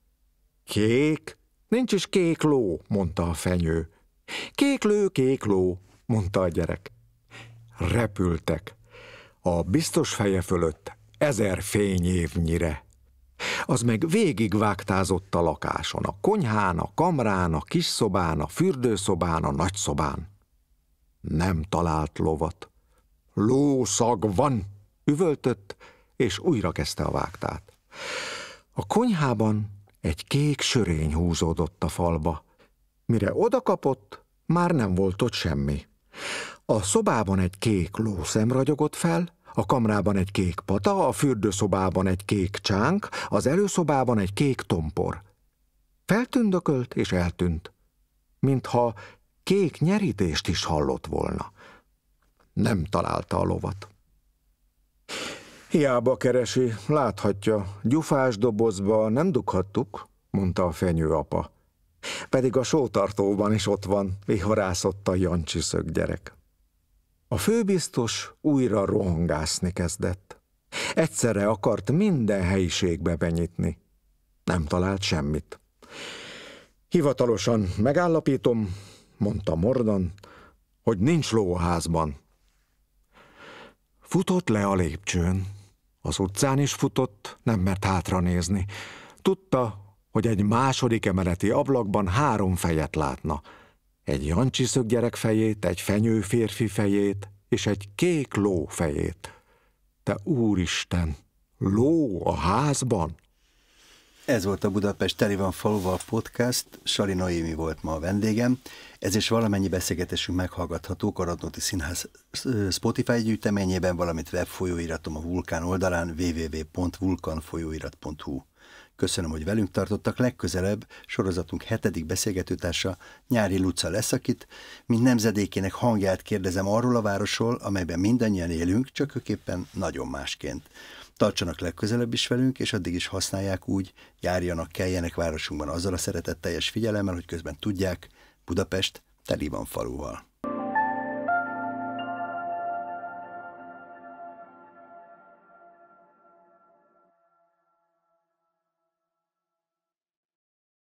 Kék? Nincs is kék ló, mondta a fenyő. Kék lő, kék ló, mondta a gyerek. Repültek. A biztos feje fölött ezer fényévnyire az meg végigvágtázott a lakáson, a konyhán, a kamrán, a kis szobán, a fürdőszobán, a nagyszobán. Nem talált lovat. Lószag van! üvöltött, és újra kezdte a vágtát. A konyhában egy kék sörény húzódott a falba. Mire odakapott, már nem volt ott semmi. A szobában egy kék lószem ragyogott fel, a kamrában egy kék pata, a fürdőszobában egy kék csánk, az előszobában egy kék tompor. Feltündökölt és eltűnt, mintha kék nyerítést is hallott volna. Nem találta a lovat. Hiába keresi, láthatja, gyufás dobozba nem dughattuk, mondta a fenyőapa. Pedig a sótartóban is ott van, vihorászott a Jancsi szöggyerek. A főbiztos újra rohangászni kezdett. Egyszerre akart minden helyiségbe benyitni. Nem talált semmit. Hivatalosan megállapítom, mondta Mordan, hogy nincs ló a házban. Futott le a lépcsőn. Az utcán is futott, nem mert hátra nézni. Tudta, hogy egy második emeleti ablakban három fejet látna – egy jancsiszög gyerek fejét, egy fenyő férfi fejét és egy kék ló fejét. Te úristen, ló a házban? Ez volt a Budapest Teli van faluval podcast, Sali Noémi volt ma a vendégem. Ez és valamennyi beszélgetésünk meghallgatható Radnóti Színház Spotify gyűjteményében, valamint web a Vulkán oldalán www.vulkanfolyóirat.hu. Köszönöm, hogy velünk tartottak. Legközelebb sorozatunk hetedik beszélgetőtársa Nyári Luca lesz, akit, mint nemzedékének hangját kérdezem arról a városról, amelyben mindannyian élünk, csak ők éppen nagyon másként. Tartsanak legközelebb is velünk, és addig is használják úgy, járjanak, keljenek városunkban azzal a szeretetteljes figyelemmel, hogy közben tudják, Budapest teli van faluval.